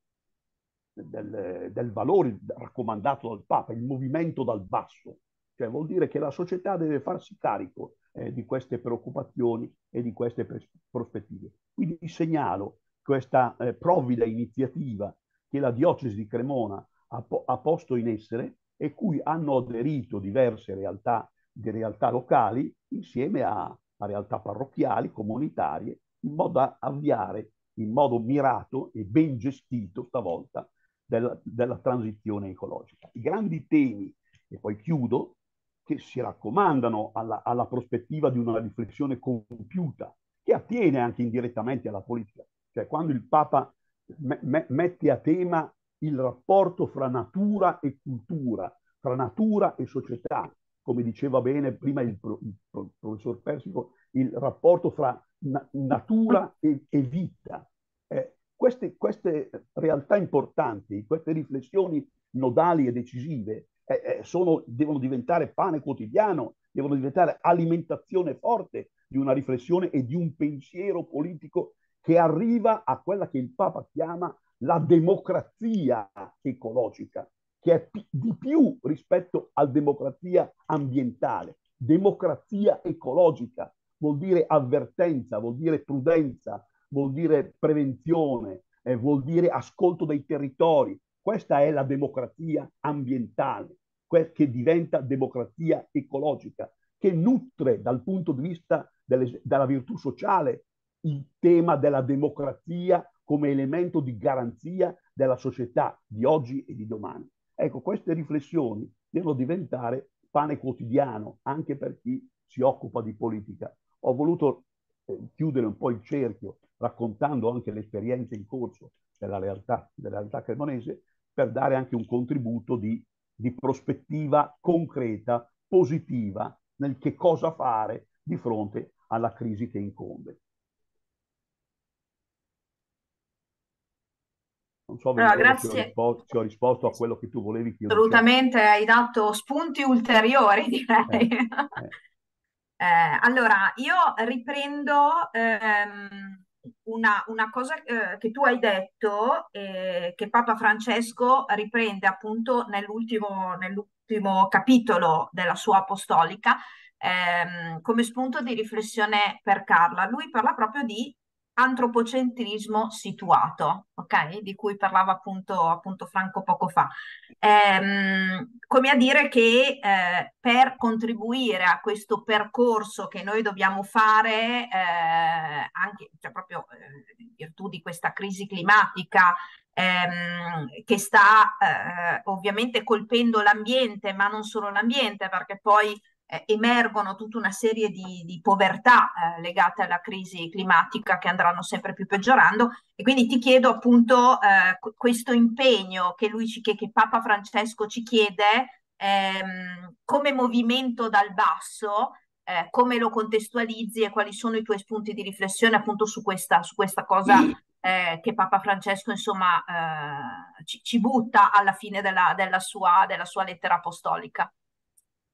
del, del valore raccomandato dal Papa, il movimento dal basso, cioè vuol dire che la società deve farsi carico eh, di queste preoccupazioni e di queste prospettive. Quindi segnalo questa eh, provvida iniziativa che la diocesi di Cremona ha, po- ha, posto in essere e cui hanno aderito diverse realtà, di realtà locali insieme a, a realtà parrocchiali, comunitarie, in modo da avviare in modo mirato e ben gestito stavolta della, della transizione ecologica. I grandi temi, e poi chiudo, che si raccomandano alla, alla prospettiva di una riflessione compiuta, che attiene anche indirettamente alla politica. Cioè quando il Papa me, me, mette a tema il rapporto fra natura e cultura, fra natura e società, come diceva bene prima il, pro, il professor Persico, il rapporto fra na, natura e, e vita. Eh, queste, queste realtà importanti, queste riflessioni nodali e decisive eh, eh, sono, devono diventare pane quotidiano, devono diventare alimentazione forte di una riflessione e di un pensiero politico che arriva a quella che il Papa chiama la democrazia ecologica, che è di più rispetto alla democrazia ambientale. Democrazia ecologica vuol dire avvertenza, vuol dire prudenza, vuol dire prevenzione, eh, vuol dire ascolto dei territori. Questa è la democrazia ambientale, che diventa democrazia ecologica, che nutre dal punto di vista delle, della virtù sociale il tema della democrazia come elemento di garanzia della società di oggi e di domani. Ecco, queste riflessioni devono diventare pane quotidiano anche per chi si occupa di politica. Ho voluto eh, chiudere un po' il cerchio raccontando anche le esperienze in corso della realtà, della realtà cremonese, per dare anche un contributo di, di prospettiva concreta, positiva, nel che cosa fare di fronte alla crisi che incombe. Non so allora, grazie. Ci ho, risposto, ci ho, risposto, a quello che tu volevi che Assolutamente, hai dato spunti ulteriori, direi. Eh, eh. Eh, allora, io riprendo ehm, una, una cosa eh, che tu hai detto, eh, che Papa Francesco riprende appunto nell'ultimo, nell'ultimo capitolo della sua apostolica, ehm, come spunto di riflessione per Carla. Lui parla proprio di antropocentrismo situato, okay? di cui parlava appunto, appunto Franco poco fa. Ehm, come a dire che eh, per contribuire a questo percorso che noi dobbiamo fare, eh, anche cioè proprio eh, in virtù di questa crisi climatica ehm, che sta eh, ovviamente colpendo l'ambiente, ma non solo l'ambiente, perché poi eh, emergono tutta una serie di, di povertà eh, legate alla crisi climatica che andranno sempre più peggiorando e quindi ti chiedo appunto eh, questo impegno che, lui ci, che, che Papa Francesco ci chiede ehm, come movimento dal basso, eh, come lo contestualizzi e quali sono i tuoi spunti di riflessione appunto su questa, su questa cosa eh, che Papa Francesco insomma eh, ci, ci, butta alla fine della, della, sua, della sua lettera apostolica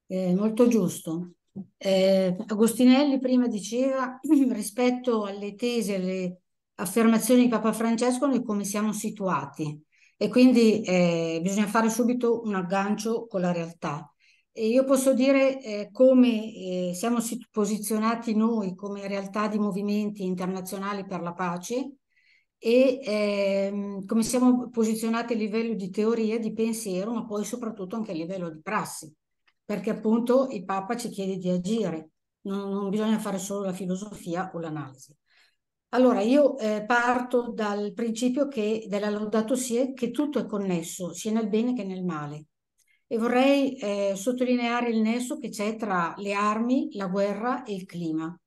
eh, molto giusto. Eh, Agostinelli prima diceva rispetto alle tesi e alle affermazioni di Papa Francesco noi come siamo situati e quindi eh, bisogna fare subito un aggancio con la realtà. E io posso dire eh, come eh, siamo posizionati noi come realtà di movimenti internazionali per la pace e ehm, come siamo posizionati a livello di teoria, di pensiero, ma poi soprattutto anche a livello di prassi perché appunto il Papa ci chiede di agire, non, non bisogna fare solo la filosofia o l'analisi. Allora, io eh, parto dal principio che, della Laudato Si che tutto è connesso, sia nel bene che nel male. E vorrei eh, sottolineare il nesso che c'è tra le armi, la guerra e il clima.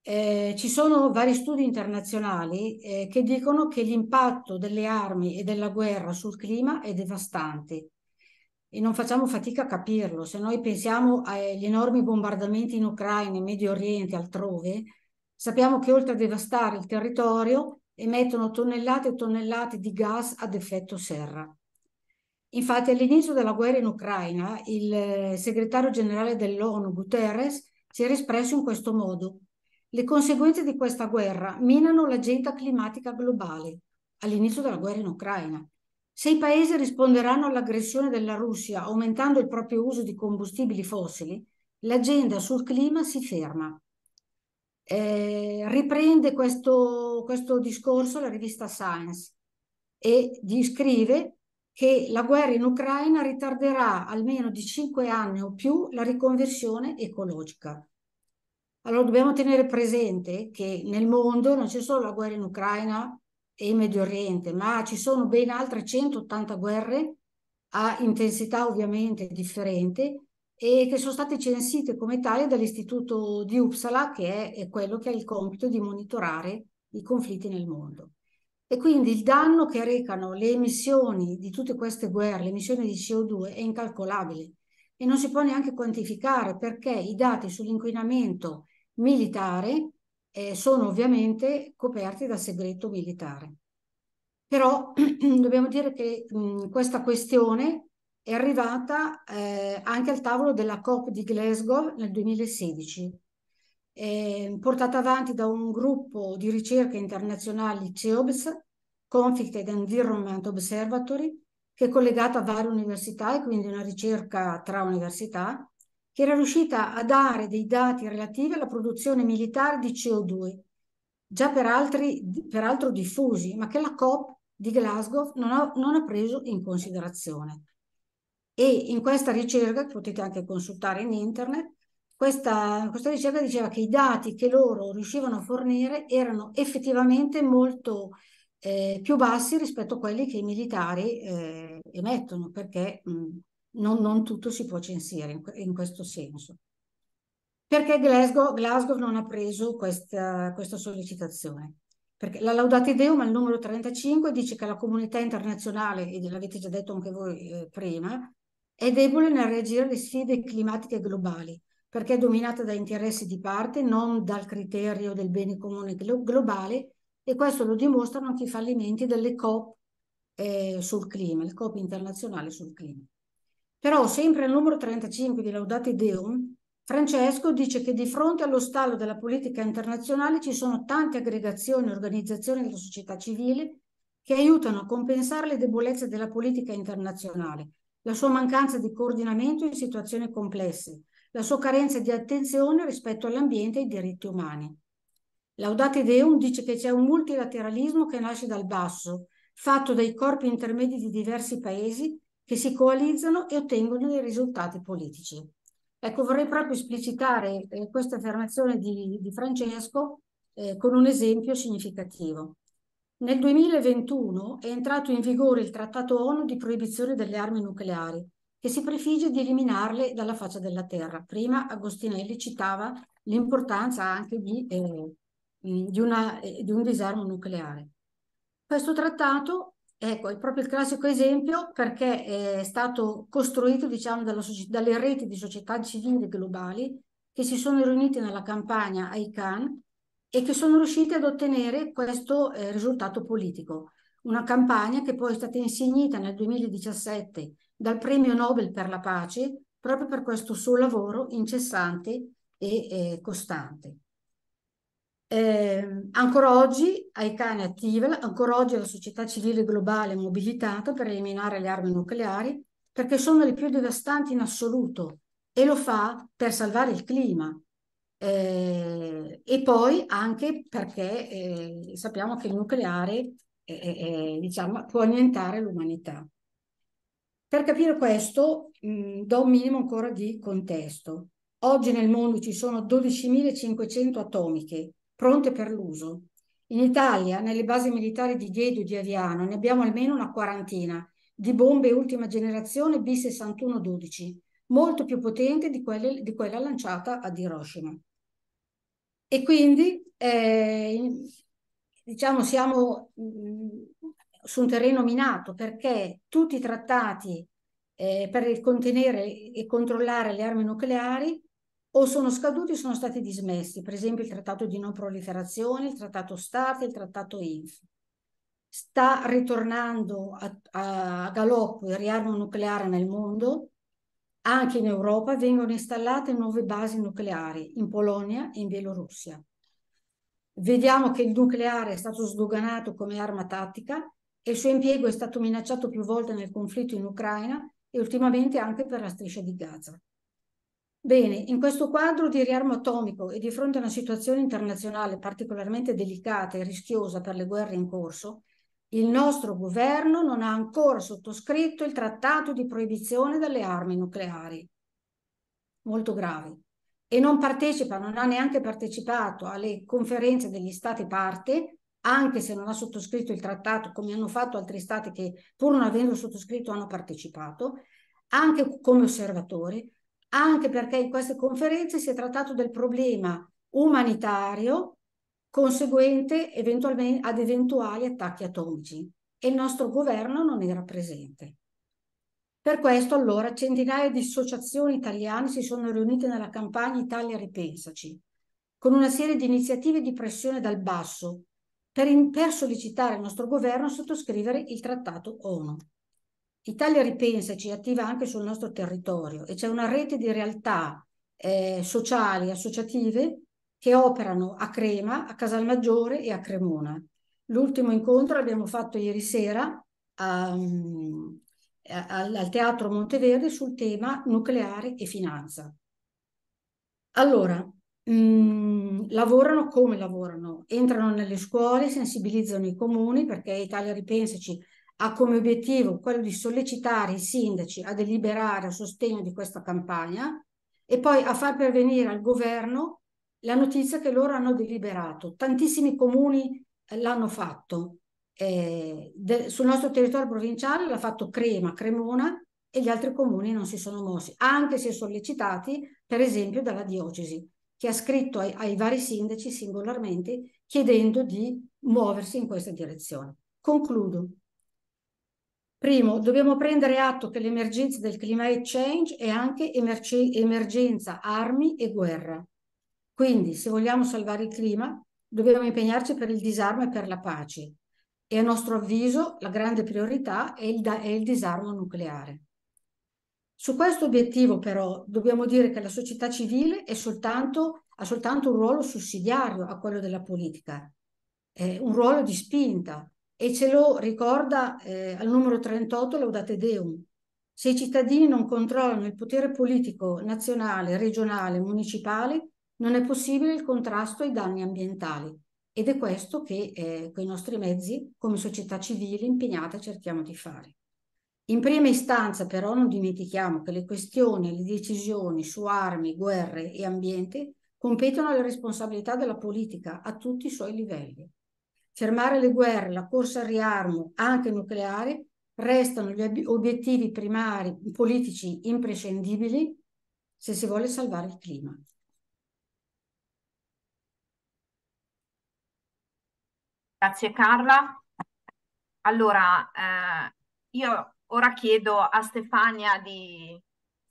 Eh, ci sono vari studi internazionali eh, che dicono che l'impatto delle armi e della guerra sul clima è devastante e non facciamo fatica a capirlo. Se noi pensiamo agli enormi bombardamenti in Ucraina, in Medio Oriente, altrove, sappiamo che oltre a devastare il territorio emettono tonnellate e tonnellate di gas ad effetto serra. Infatti all'inizio della guerra in Ucraina il eh, segretario generale dell'ONU Guterres si era espresso in questo modo. Le conseguenze di questa guerra minano l'agenda climatica globale all'inizio della guerra in Ucraina. Se i paesi risponderanno all'aggressione della Russia aumentando il proprio uso di combustibili fossili, l'agenda sul clima si ferma. Eh, riprende questo, questo discorso la rivista Science e scrive che la guerra in Ucraina ritarderà almeno di 5 anni o più la riconversione ecologica. Allora dobbiamo tenere presente che nel mondo non c'è solo la guerra in Ucraina e in Medio Oriente, ma ci sono ben altre 180 guerre a intensità ovviamente differente e che sono state censite come tali dall'istituto di Uppsala che è, è quello che ha il compito di monitorare i conflitti nel mondo. E quindi il danno che recano le emissioni di tutte queste guerre, le emissioni di CO2, è incalcolabile e non si può neanche quantificare perché i dati sull'inquinamento militare eh, sono ovviamente coperti da segreto militare. Però dobbiamo dire che mh, questa questione è arrivata eh, anche al tavolo della COP di Glasgow nel 2016, eh, portata avanti da un gruppo di ricerca internazionali CEOBS, Conflict and Environment Observatory, che è collegato a varie università e quindi una ricerca tra università, che era riuscita a dare dei dati relativi alla produzione militare di CO2, già per altri, peraltro diffusi, ma che la COP di Glasgow non ha, non ha preso in considerazione. E in questa ricerca, che potete anche consultare in internet, questa, questa, ricerca diceva che i dati che loro riuscivano a fornire erano effettivamente molto eh, più bassi rispetto a quelli che i militari eh, emettono, perché mh, non, non tutto si può censire in, in questo senso. Perché Glasgow, Glasgow non ha preso questa, questa sollecitazione? Perché la Laudate Deum al numero 35 dice che la comunità internazionale, e l'avete già detto anche voi eh, prima, è debole nel reagire alle sfide climatiche globali, perché è dominata da interessi di parte, non dal criterio del bene comune glo- globale, e questo lo dimostrano anche i fallimenti delle COP eh, sul clima, le COP internazionali sul clima. Però sempre al numero 35 di Laudate Deum, Francesco dice che di fronte allo stallo della politica internazionale ci sono tante aggregazioni e organizzazioni della società civile che aiutano a compensare le debolezze della politica internazionale, la sua mancanza di coordinamento in situazioni complesse, la sua carenza di attenzione rispetto all'ambiente e ai diritti umani. Laudate Deum dice che c'è un multilateralismo che nasce dal basso, fatto dai corpi intermedi di diversi paesi che si coalizzano e ottengono dei risultati politici. Ecco, vorrei proprio esplicitare eh, questa affermazione di, di Francesco eh, con un esempio significativo. Nel 2021 è entrato in vigore il Trattato ONU di proibizione delle armi nucleari, che si prefigge di eliminarle dalla faccia della Terra. Prima Agostinelli citava l'importanza anche di, eh, di, una, eh, di un disarmo nucleare. Questo trattato Ecco, è proprio il classico esempio perché è stato costruito, diciamo, dalla, dalle reti di società civili globali che si sono riunite nella campagna ICANN e che sono riuscite ad ottenere questo eh, risultato politico. Una campagna che poi è stata insignita nel 2017 dal Premio Nobel per la pace proprio per questo suo lavoro incessante e eh, costante. Eh, ancora oggi ai cani attivi, ancora oggi la società civile globale è mobilitata per eliminare le armi nucleari perché sono le più devastanti in assoluto e lo fa per salvare il clima. Eh, e poi anche perché eh, sappiamo che il nucleare eh, eh, eh, diciamo, può annientare l'umanità. Per capire questo mh, mm, do un minimo ancora di contesto. Oggi nel mondo ci sono 12.500 atomiche, pronte per l'uso. In Italia, nelle basi militari di Diedo e di Aviano, ne abbiamo almeno una quarantina di bombe ultima generazione B6112, molto più potente di, quelle, di quella lanciata ad Hiroshima. E quindi eh, diciamo siamo mh, mm, su un terreno minato perché tutti i trattati eh, per contenere e controllare le armi nucleari o sono scaduti o sono stati dismessi, per esempio il trattato di non proliferazione, il trattato START, il trattato INF. Sta ritornando a, a galoppo il riarmo nucleare nel mondo, anche in Europa vengono installate nuove basi nucleari in Polonia e in Bielorussia. Vediamo che il nucleare è stato sdoganato come arma tattica e il suo impiego è stato minacciato più volte nel conflitto in Ucraina e ultimamente anche per la striscia di Gaza. Bene, in questo quadro di riarmo atomico e di fronte a una situazione internazionale particolarmente delicata e rischiosa per le guerre in corso, il nostro governo non ha ancora sottoscritto il trattato di proibizione delle armi nucleari, molto grave, e non partecipa, non ha neanche partecipato alle conferenze degli stati parte, anche se non ha sottoscritto il trattato, come hanno fatto altri stati che pur non avendo sottoscritto hanno partecipato, anche come osservatori, anche perché in queste conferenze si è trattato del problema umanitario conseguente eventualmente ad eventuali attacchi atomici e il nostro governo non era presente. Per questo allora centinaia di associazioni italiane si sono riunite nella campagna Italia Ripensaci, con una serie di iniziative di pressione dal basso per, in, per sollecitare il nostro governo a sottoscrivere il trattato ONU. Italia Ripensa ci attiva anche sul nostro territorio e c'è una rete di realtà eh, sociali e associative che operano a Crema, a Casalmaggiore e a Cremona. L'ultimo incontro l'abbiamo fatto ieri sera ehm, a, um, a, al Teatro Monteverde sul tema nucleare e finanza. Allora, mh, mm, lavorano come lavorano, entrano nelle scuole, sensibilizzano i comuni perché Italia Ripensaci ha come obiettivo quello di sollecitare i sindaci a deliberare a sostegno di questa campagna e poi a far pervenire al governo la notizia che loro hanno deliberato. Tantissimi comuni eh, l'hanno fatto. Eh, de, sul nostro territorio provinciale l'ha fatto Crema, Cremona e gli altri comuni non si sono mossi, anche se sollecitati per esempio dalla diocesi, che ha scritto ai, ai vari sindaci singolarmente chiedendo di muoversi in questa direzione. Concludo. Primo, dobbiamo prendere atto che l'emergenza del climate change è anche emergenza armi e guerra. Quindi, se vogliamo salvare il clima, dobbiamo impegnarci per il disarmo e per la pace. E a nostro avviso la grande priorità è il, è il disarmo nucleare. Su questo obiettivo, però, dobbiamo dire che la società civile soltanto, ha soltanto un ruolo sussidiario a quello della politica, eh, un ruolo di spinta, e ce lo ricorda eh, al numero 38 Laudate Deum. Se i cittadini non controllano il potere politico nazionale, regionale, municipale, non è possibile il contrasto ai danni ambientali. Ed è questo che eh, con i nostri mezzi, come società civile impegnata, cerchiamo di fare. In prima istanza però non dimentichiamo che le questioni e le decisioni su armi, guerre e ambiente competono alla responsabilità della politica a tutti i suoi livelli fermare le guerre, la corsa al riarmo, anche nucleare, restano gli obiettivi primari politici imprescindibili se si vuole salvare il clima. Grazie Carla. Allora, eh, io ora chiedo a Stefania di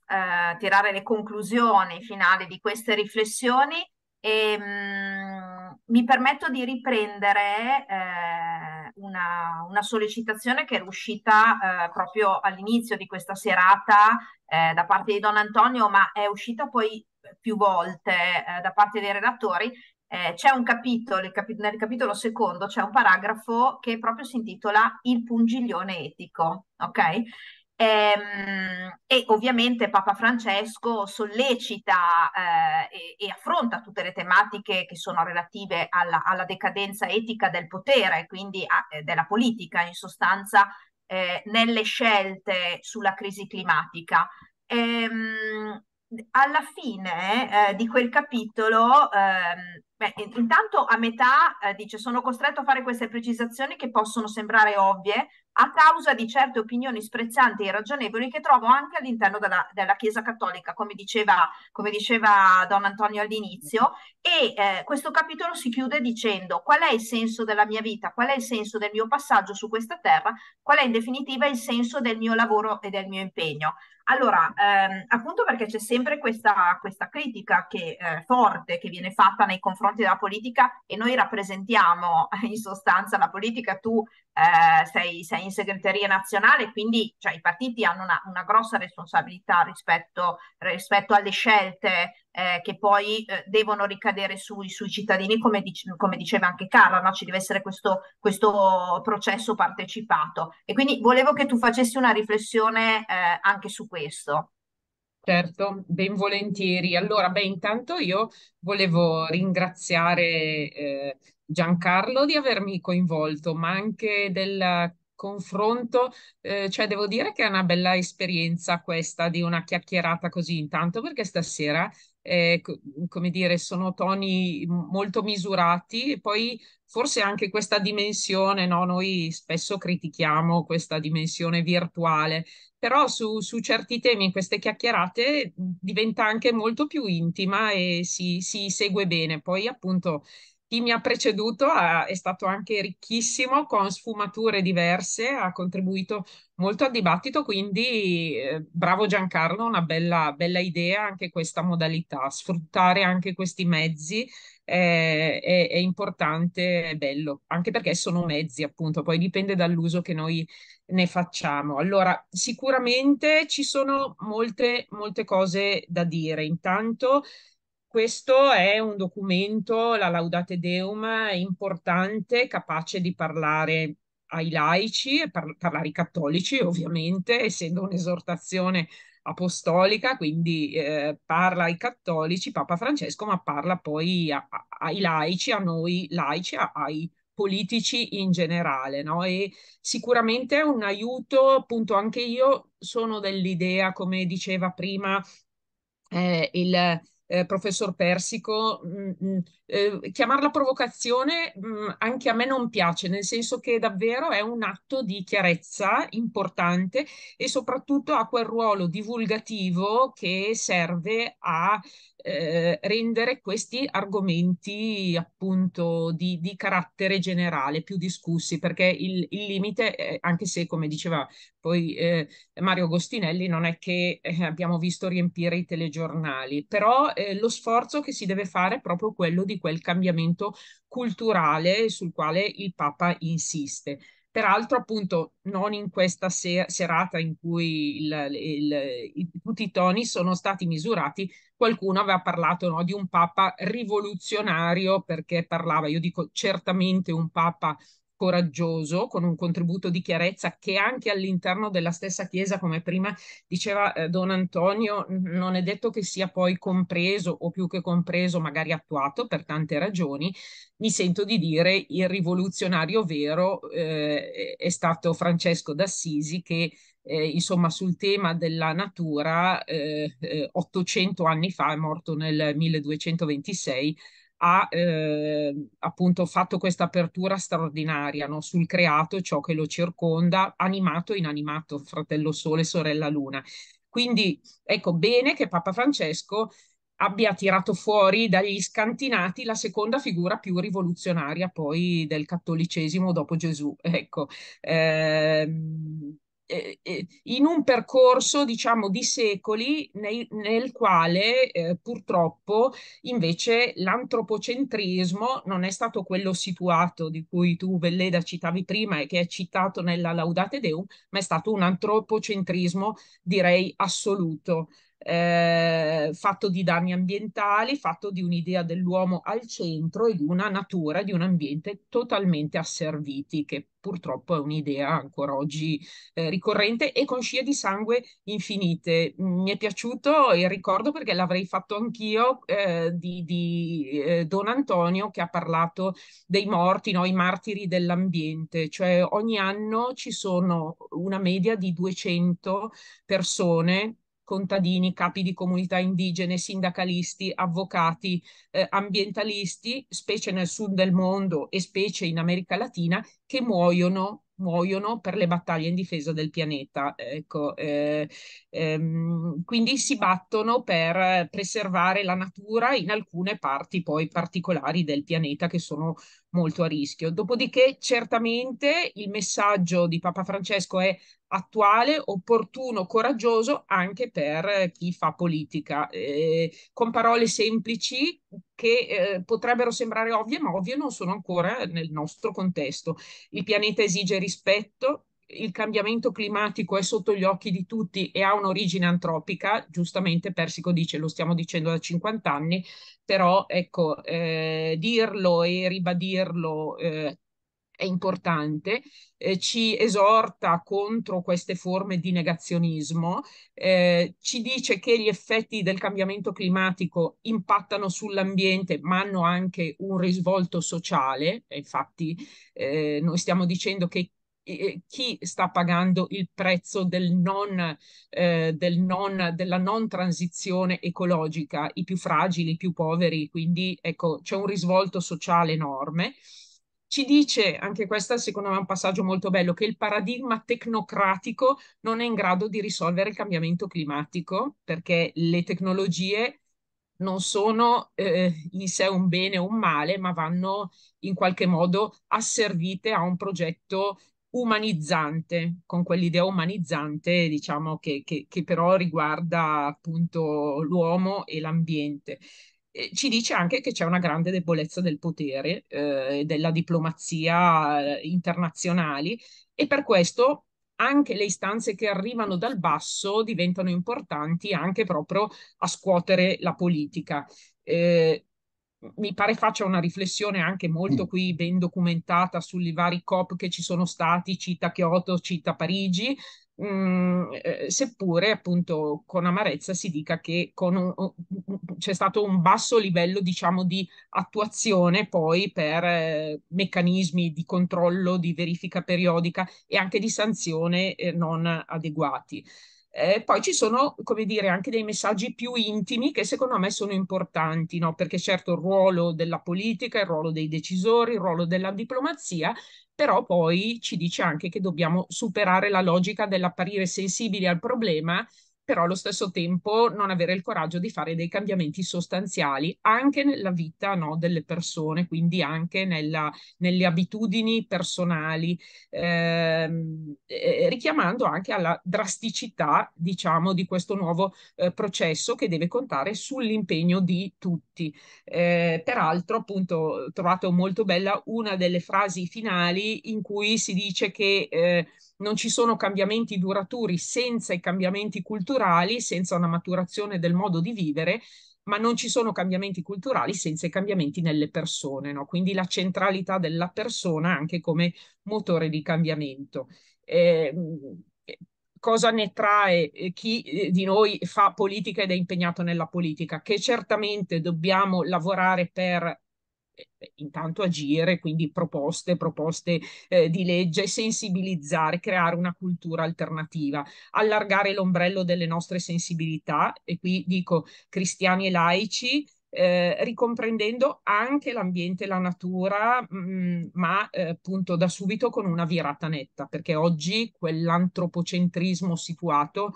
eh, tirare le conclusioni finali di queste riflessioni e mh, mm, mi permetto di riprendere eh, una, una, sollecitazione che era uscita eh, proprio all'inizio di questa serata eh, da parte di Don Antonio, ma è uscita poi più volte eh, da parte dei relatori. Eh, c'è un capitolo, capi- nel capitolo secondo c'è un paragrafo che proprio si intitola Il pungiglione etico, ok? Ehm, e ovviamente Papa Francesco sollecita eh, e, e, affronta tutte le tematiche che sono relative alla, alla decadenza etica del potere, quindi a, ah, eh, della politica in sostanza, eh, nelle scelte sulla crisi climatica. Ehm, alla fine eh, di quel capitolo, ehm, beh, intanto a metà eh, dice sono costretto a fare queste precisazioni che possono sembrare ovvie a causa di certe opinioni sprezzanti e irragionevoli che trovo anche all'interno della, della Chiesa Cattolica, come diceva, come diceva, Don Antonio all'inizio, e eh, questo capitolo si chiude dicendo qual è il senso della mia vita, qual è il senso del mio passaggio su questa terra, qual è in definitiva il senso del mio lavoro e del mio impegno. Allora, ehm, appunto perché c'è sempre questa, questa critica che, eh, forte che viene fatta nei confronti della politica e noi rappresentiamo in sostanza la politica, tu eh, sei, sei, in segreteria nazionale, quindi cioè, i partiti hanno una, una grossa responsabilità rispetto, rispetto alle scelte eh, che poi eh, devono ricadere sui, sui cittadini, come, dice, come, diceva anche Carla, no? ci deve essere questo, questo, processo partecipato. E quindi volevo che tu facessi una riflessione eh, anche su questo. Certo, ben volentieri. Allora, beh, intanto io volevo ringraziare eh, Giancarlo di avermi coinvolto, ma anche del confronto. Eh, cioè, devo dire che è una bella esperienza questa di una chiacchierata così, intanto perché stasera, eh, come dire, sono toni molto misurati e poi forse anche questa dimensione, no? noi spesso critichiamo questa dimensione virtuale, però su, su certi temi in queste chiacchierate diventa anche molto più intima e si, si segue bene. Poi appunto chi mi ha preceduto ha, eh, è stato anche ricchissimo, con sfumature diverse, ha contribuito molto al dibattito, quindi eh, bravo Giancarlo, una bella, bella, idea anche questa modalità, sfruttare anche questi mezzi eh, è, è, importante, è bello, anche perché sono mezzi appunto, poi dipende dall'uso che noi ne facciamo. Allora, sicuramente ci sono molte, molte cose da dire. Intanto questo è un documento, la Laudate Deum, importante, capace di parlare ai laici, par- parlare ai cattolici ovviamente, essendo un'esortazione apostolica, quindi eh, parla ai cattolici, Papa Francesco, ma parla poi a- a- ai laici, a noi laici, a- ai politici in generale, no? E sicuramente è un aiuto, appunto, anche io sono dell'idea, come diceva prima eh, il eh, professor Persico, mh, mm, mh, mm, eh, chiamarla provocazione mh, mm, anche a me non piace, nel senso che davvero è un atto di chiarezza importante e soprattutto ha quel ruolo divulgativo che serve a eh, rendere questi argomenti appunto di, di, carattere generale più discussi, perché il, il limite, eh, anche se come diceva poi eh, Mario Agostinelli, non è che eh, abbiamo visto riempire i telegiornali, però eh, lo sforzo che si deve fare è proprio quello di quel cambiamento culturale sul quale il Papa insiste. Peraltro, appunto, non in questa ser- serata in cui il, il, il, tutti i toni sono stati misurati, qualcuno aveva parlato no, di un papa rivoluzionario perché parlava, io dico certamente un papa coraggioso, con un contributo di chiarezza che anche all'interno della stessa Chiesa, come prima diceva eh, Don Antonio, non è detto che sia poi compreso o più che compreso, magari attuato per tante ragioni, mi sento di dire il rivoluzionario vero eh, è stato Francesco d'Assisi che eh, insomma sul tema della natura 800 eh, eh, anni fa è morto nel 1226 ha eh, appunto fatto questa apertura straordinaria no? sul creato, ciò che lo circonda, animato e inanimato, fratello Sole, sorella Luna. Quindi ecco bene che Papa Francesco abbia tirato fuori dagli scantinati la seconda figura più rivoluzionaria poi del cattolicesimo dopo Gesù. Ecco, ehm, eh, eh, in un percorso, diciamo, di secoli nei, nel quale eh, purtroppo invece l'antropocentrismo non è stato quello situato di cui tu, Velleda, citavi prima e che è citato nella Laudate Deum, ma è stato un antropocentrismo, direi, assoluto eh, fatto di danni ambientali, fatto di un'idea dell'uomo al centro e di una natura, di un ambiente totalmente asserviti, che purtroppo è un'idea ancora oggi eh, ricorrente e con scie di sangue infinite. Mi è piaciuto il ricordo perché l'avrei fatto anch'io eh, di, di eh, Don Antonio che ha parlato dei morti, no? i martiri dell'ambiente, cioè ogni anno ci sono una media di 200 persone contadini, capi di comunità indigene, sindacalisti, avvocati, eh, ambientalisti, specie nel sud del mondo e specie in America Latina, che muoiono, muoiono per le battaglie in difesa del pianeta. Ecco, eh, ehm, quindi si battono per preservare la natura in alcune parti poi particolari del pianeta che sono molto a rischio. Dopodiché, certamente il messaggio di Papa Francesco è attuale, opportuno, coraggioso anche per eh, chi fa politica, eh, con parole semplici che eh, potrebbero sembrare ovvie, ma ovvie non sono ancora nel nostro contesto. Il pianeta esige rispetto, il cambiamento climatico è sotto gli occhi di tutti e ha un'origine antropica, giustamente Persico dice, lo stiamo dicendo da 50 anni, però ecco, eh, dirlo e ribadirlo eh, è importante, eh, ci esorta contro queste forme di negazionismo, eh, ci dice che gli effetti del cambiamento climatico impattano sull'ambiente ma hanno anche un risvolto sociale, infatti eh, noi stiamo dicendo che eh, eh, chi sta pagando il prezzo del non, eh, del non, della non transizione ecologica, i più fragili, i più poveri, quindi ecco c'è un risvolto sociale enorme ci dice, anche questo secondo me è un passaggio molto bello, che il paradigma tecnocratico non è in grado di risolvere il cambiamento climatico perché le tecnologie non sono eh, in sé un bene o un male, ma vanno in qualche modo asservite a un progetto umanizzante, con quell'idea umanizzante, diciamo, che, che, che però riguarda appunto l'uomo e l'ambiente ci dice anche che c'è una grande debolezza del potere eh, e eh, della diplomazia eh, internazionali e per questo anche le istanze che arrivano dal basso diventano importanti anche proprio a scuotere la politica. Eh, mi pare faccia una riflessione anche molto mm. qui ben documentata sui vari COP che ci sono stati, cita Kyoto, cita Parigi, mh, mhmm, eh, seppure appunto con amarezza si dica che un, c'è stato un basso livello diciamo di attuazione poi per eh, meccanismi di controllo, di verifica periodica e anche di sanzione eh, non adeguati. Eh, poi ci sono, come dire, anche dei messaggi più intimi che secondo me sono importanti, no? perché certo il ruolo della politica, il ruolo dei decisori, il ruolo della diplomazia, però poi ci dice anche che dobbiamo superare la logica dell'apparire sensibili al problema però allo stesso tempo non avere il coraggio di fare dei cambiamenti sostanziali anche nella vita no, delle persone, quindi anche nella, nelle abitudini personali, ehm, richiamando anche alla drasticità, diciamo, di questo nuovo eh, processo che deve contare sull'impegno di tutti. Eh, peraltro, appunto, trovate molto bella una delle frasi finali in cui si dice che eh, non ci sono cambiamenti duraturi senza i cambiamenti culturali, senza una maturazione del modo di vivere, ma non ci sono cambiamenti culturali senza i cambiamenti nelle persone, no? quindi la centralità della persona anche come motore di cambiamento. Ehm, eh, cosa ne trae eh, chi eh, di noi fa politica ed è impegnato nella politica? Che certamente dobbiamo lavorare per intanto agire, quindi proposte, proposte eh, di legge, sensibilizzare, creare una cultura alternativa, allargare l'ombrello delle nostre sensibilità e qui dico cristiani e laici. Eh, ricomprendendo anche l'ambiente e la natura, mh, mm, ma eh, appunto da subito con una virata netta, perché oggi quell'antropocentrismo situato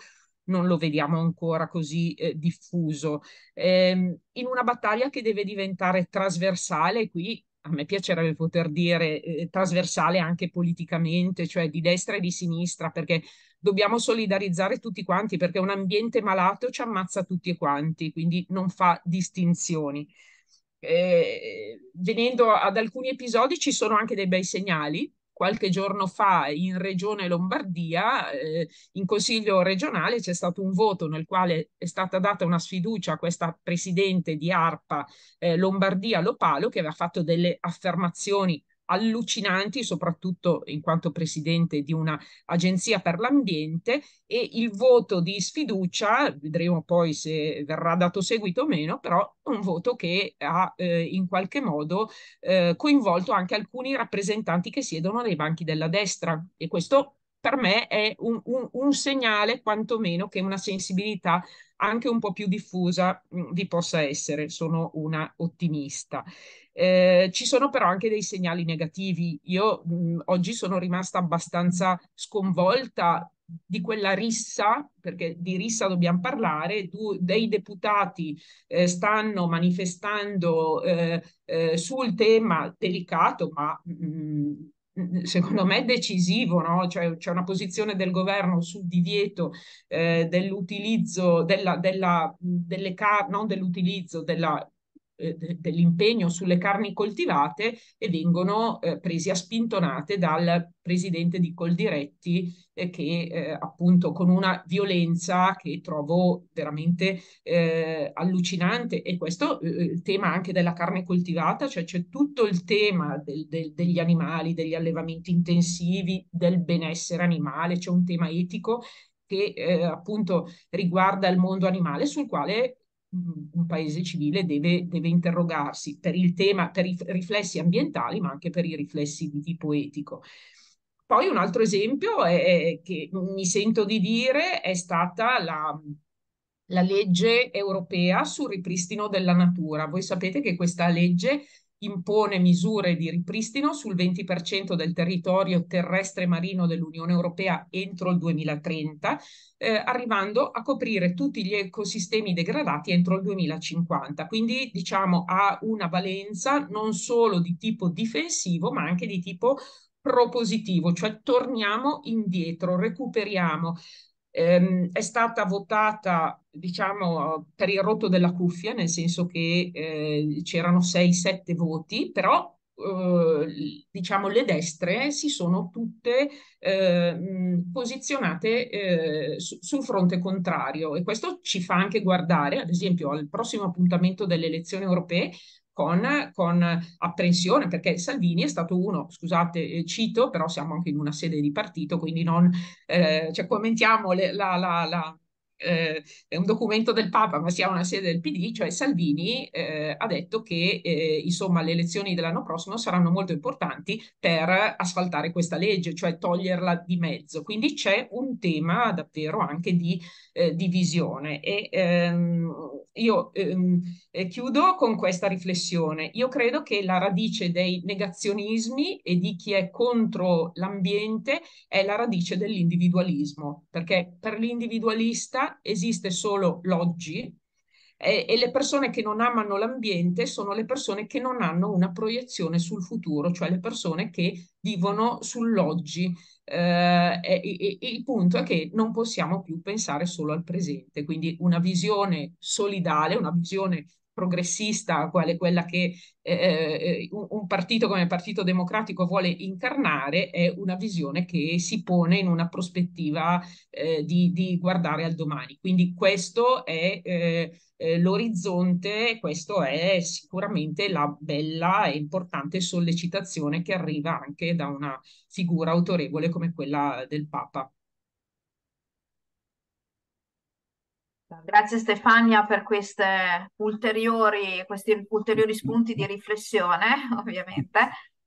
non lo vediamo ancora così eh, diffuso. Eh, in una battaglia che deve diventare trasversale, qui a me piacerebbe poter dire eh, trasversale anche politicamente, cioè di destra e di sinistra, perché dobbiamo solidarizzare tutti quanti, perché un ambiente malato ci ammazza tutti e quanti, quindi non fa distinzioni. Eh, venendo ad alcuni episodi ci sono anche dei bei segnali, qualche giorno fa in Regione Lombardia, eh, in Consiglio regionale c'è stato un voto nel quale è stata data una sfiducia a questa presidente di ARPA eh, Lombardia Lopalo che aveva fatto delle affermazioni allucinanti, soprattutto in quanto presidente di un'agenzia per l'ambiente e il voto di sfiducia, vedremo poi se verrà dato seguito o meno, però un voto che ha eh, in qualche modo eh, coinvolto anche alcuni rappresentanti che siedono nei banchi della destra e questo per me è un, un, un segnale quantomeno che una sensibilità anche un po' più diffusa mh, mm, vi possa essere, sono una ottimista. Eh, ci sono però anche dei segnali negativi. Io mh, mm, oggi sono rimasta abbastanza sconvolta di quella rissa, perché di rissa dobbiamo parlare, tu, dei deputati eh, stanno manifestando eh, eh sul tema delicato, ma mh, mm, secondo me decisivo, no? cioè, c'è una posizione del governo sul divieto eh, dell'utilizzo della, della, delle car- non dell'utilizzo della eh, dell'impegno sulle carni coltivate e vengono eh, presi a spintonate dal presidente di Coldiretti eh, che eh, appunto con una violenza che trovo veramente eh, allucinante e questo eh, il tema anche della carne coltivata, cioè c'è tutto il tema del, del, degli animali, degli allevamenti intensivi, del benessere animale, c'è un tema etico che eh, appunto riguarda il mondo animale sul quale un paese civile deve, deve interrogarsi per il tema, per i riflessi ambientali, ma anche per i riflessi di tipo etico. Poi un altro esempio è, che mi sento di dire è stata la, la legge europea sul ripristino della natura. Voi sapete che questa legge impone misure di ripristino sul 20% del territorio terrestre marino dell'Unione Europea entro il 2030, eh, arrivando a coprire tutti gli ecosistemi degradati entro il 2050. Quindi diciamo ha una valenza non solo di tipo difensivo, ma anche di tipo propositivo, cioè torniamo indietro, recuperiamo. Ehm, è stata votata diciamo, per il rotto della cuffia, nel senso che eh, c'erano 6-7 voti, però eh, diciamo le destre si sono tutte eh, posizionate eh, su, sul fronte contrario e questo ci fa anche guardare, ad esempio, al prossimo appuntamento delle elezioni europee con, con, apprensione, perché Salvini è stato uno, scusate, eh, cito, però siamo anche in una sede di partito, quindi non eh, cioè commentiamo le, la, la, la, eh, un documento del Papa, ma sia una sede del PD, cioè Salvini eh, ha detto che eh, insomma le elezioni dell'anno prossimo saranno molto importanti per asfaltare questa legge, cioè toglierla di mezzo. Quindi c'è un tema davvero anche di eh, divisione. E ehm, io ehm, eh, chiudo con questa riflessione. Io credo che la radice dei negazionismi e di chi è contro l'ambiente è la radice dell'individualismo, perché per l'individualista esiste solo l'oggi eh, e le persone che non amano l'ambiente sono le persone che non hanno una proiezione sul futuro, cioè le persone che vivono sull'oggi. Eh, e, e il punto è che non possiamo più pensare solo al presente, quindi una visione solidale, una visione progressista, quale quella che eh, eh, eh, un partito come il Partito Democratico vuole incarnare, è una visione che si pone in una prospettiva eh, di, di, guardare al domani. Quindi questo è eh, eh l'orizzonte, questa è sicuramente la bella e importante sollecitazione che arriva anche da una figura autorevole come quella del Papa. Grazie Stefania per questi ulteriori, questi ulteriori spunti di riflessione, ovviamente.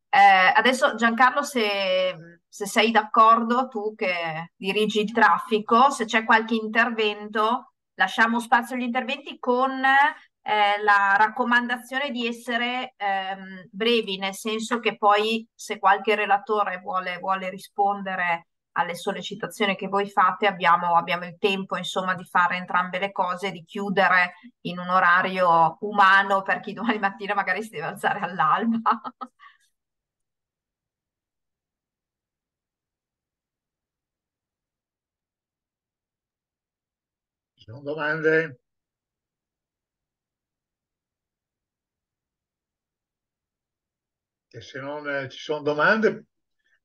Eh, adesso Giancarlo, se, se sei d'accordo, tu che dirigi il traffico, se c'è qualche intervento, lasciamo spazio agli interventi con eh, la raccomandazione di essere ehm, brevi, nel senso che poi se qualche relatore vuole, vuole rispondere alle sollecitazioni che voi fate abbiamo, abbiamo, il tempo insomma di fare entrambe le cose, di chiudere in un orario umano per chi domani mattina magari si deve alzare all'alba. Ci sono domande? E se non eh, ci sono domande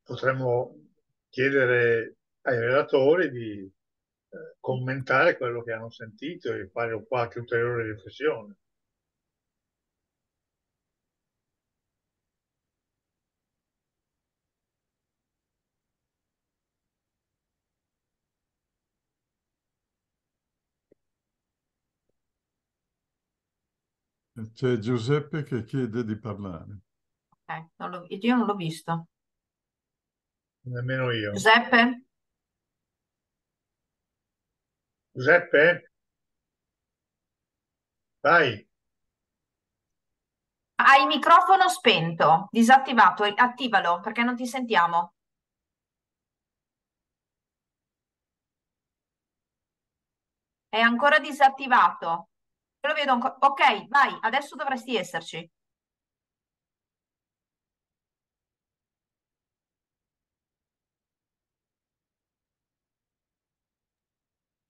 potremmo chiedere ai relatori di eh, commentare quello che hanno sentito e fare qualche ulteriore riflessione. C'è Giuseppe che chiede di parlare. Okay, eh, non io non l'ho visto. Nemmeno io. Giuseppe? Giuseppe? Vai. Hai il microfono spento, disattivato, attivalo perché non ti sentiamo. È ancora disattivato. Lo vedo ancora. Ok, vai, adesso dovresti esserci.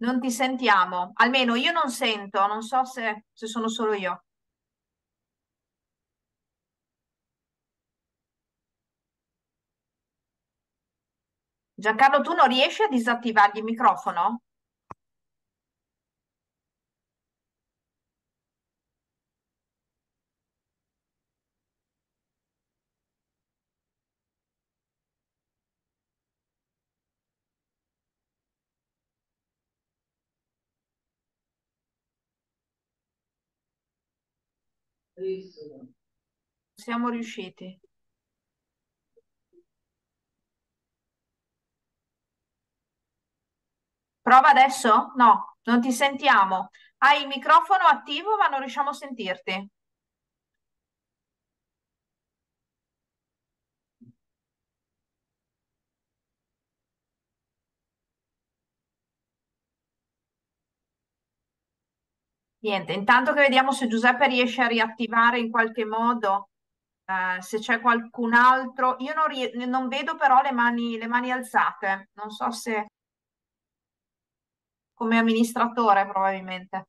Non ti sentiamo, almeno io non sento, non so se, se sono solo io. Giancarlo, tu non riesci a disattivargli il microfono? Siamo riusciti. Prova adesso? No, non ti sentiamo. Hai il microfono attivo ma non riusciamo a sentirti. Niente, intanto che vediamo se Giuseppe riesce a riattivare in qualche modo, eh, se c'è qualcun altro. Io non, non vedo però le mani, le mani alzate, non so se come amministratore probabilmente.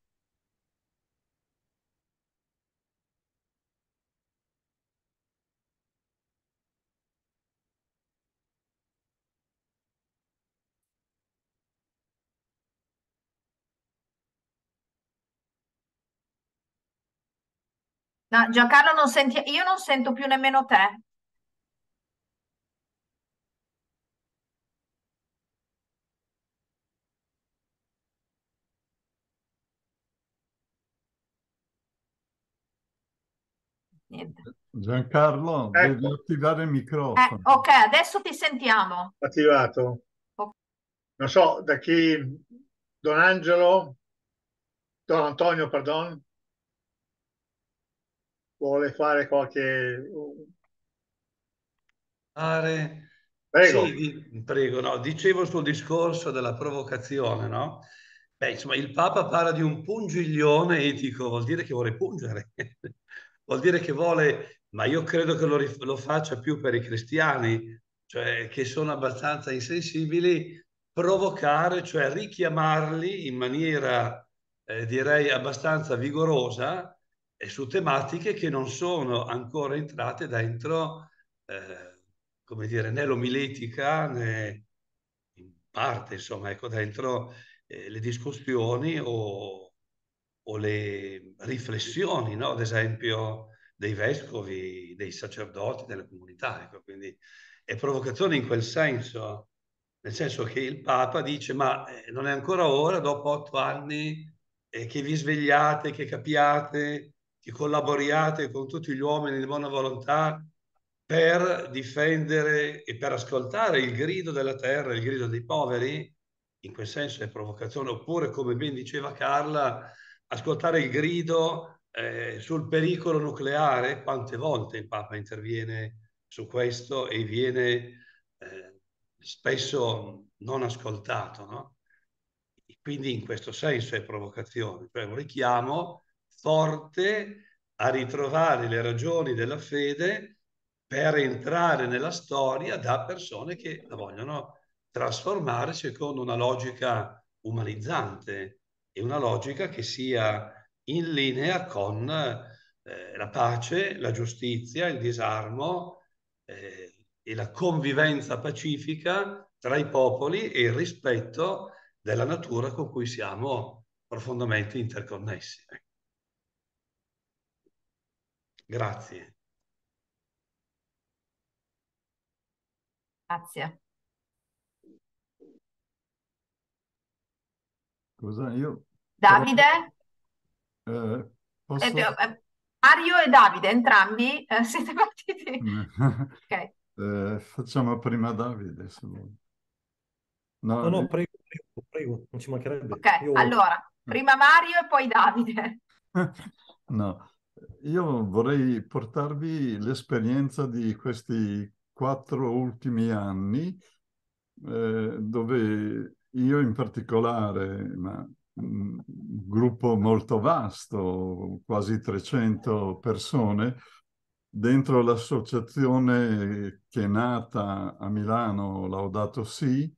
No, Giancarlo, non senti... io non sento più nemmeno te. Niente. Giancarlo, ecco. devi attivare il microfono. Eh, ok, adesso ti sentiamo. Attivato. Non so, da chi... Don Angelo? Don Antonio, perdon vuole fare qualche... Are... Prego. Sì, prego, no. dicevo sul discorso della provocazione, no? Beh, insomma, il Papa parla di un pungiglione etico, vuol dire che vuole pungere, vuol dire che vuole, ma io credo che lo, lo, faccia più per i cristiani, cioè che sono abbastanza insensibili, provocare, cioè richiamarli in maniera, eh, direi, abbastanza vigorosa e su tematiche che non sono ancora entrate dentro, eh, come dire, né l'omiletica né in parte, insomma, ecco, dentro eh, le discussioni o, o le riflessioni, no? ad esempio, dei vescovi, dei sacerdoti, delle comunità. Ecco, quindi è provocazione in quel senso, nel senso che il Papa dice ma eh, non è ancora ora, dopo otto anni, eh, che vi svegliate, che capiate, che collaboriate con tutti gli uomini di buona volontà per difendere e per ascoltare il grido della terra, il grido dei poveri, in quel senso è provocazione, oppure come ben diceva Carla, ascoltare il grido eh, sul pericolo nucleare, quante volte il Papa interviene su questo e viene eh, spesso non ascoltato, no? Quindi in questo senso è provocazione, cioè un richiamo forte a ritrovare le ragioni della fede per entrare nella storia da persone che la vogliono trasformare secondo una logica umanizzante e una logica che sia in linea con eh, la pace, la giustizia, il disarmo eh, e la convivenza pacifica tra i popoli e il rispetto della natura con cui siamo profondamente interconnessi. Grazie. Grazie. Scusa, io... Davide? Eh, posso... eh, eh Mario e Davide, entrambi eh, siete partiti. okay. Eh, facciamo prima Davide, se vuoi. No, no, no prego, prego, prego, non ci mancherebbe. Ok, Io... allora, prima Mario e poi Davide. no, io vorrei portarvi l'esperienza di questi quattro ultimi anni, eh, dove io in particolare, ma un mm, gruppo molto vasto, quasi 300 persone, dentro l'associazione che è nata a Milano, Laudato Si,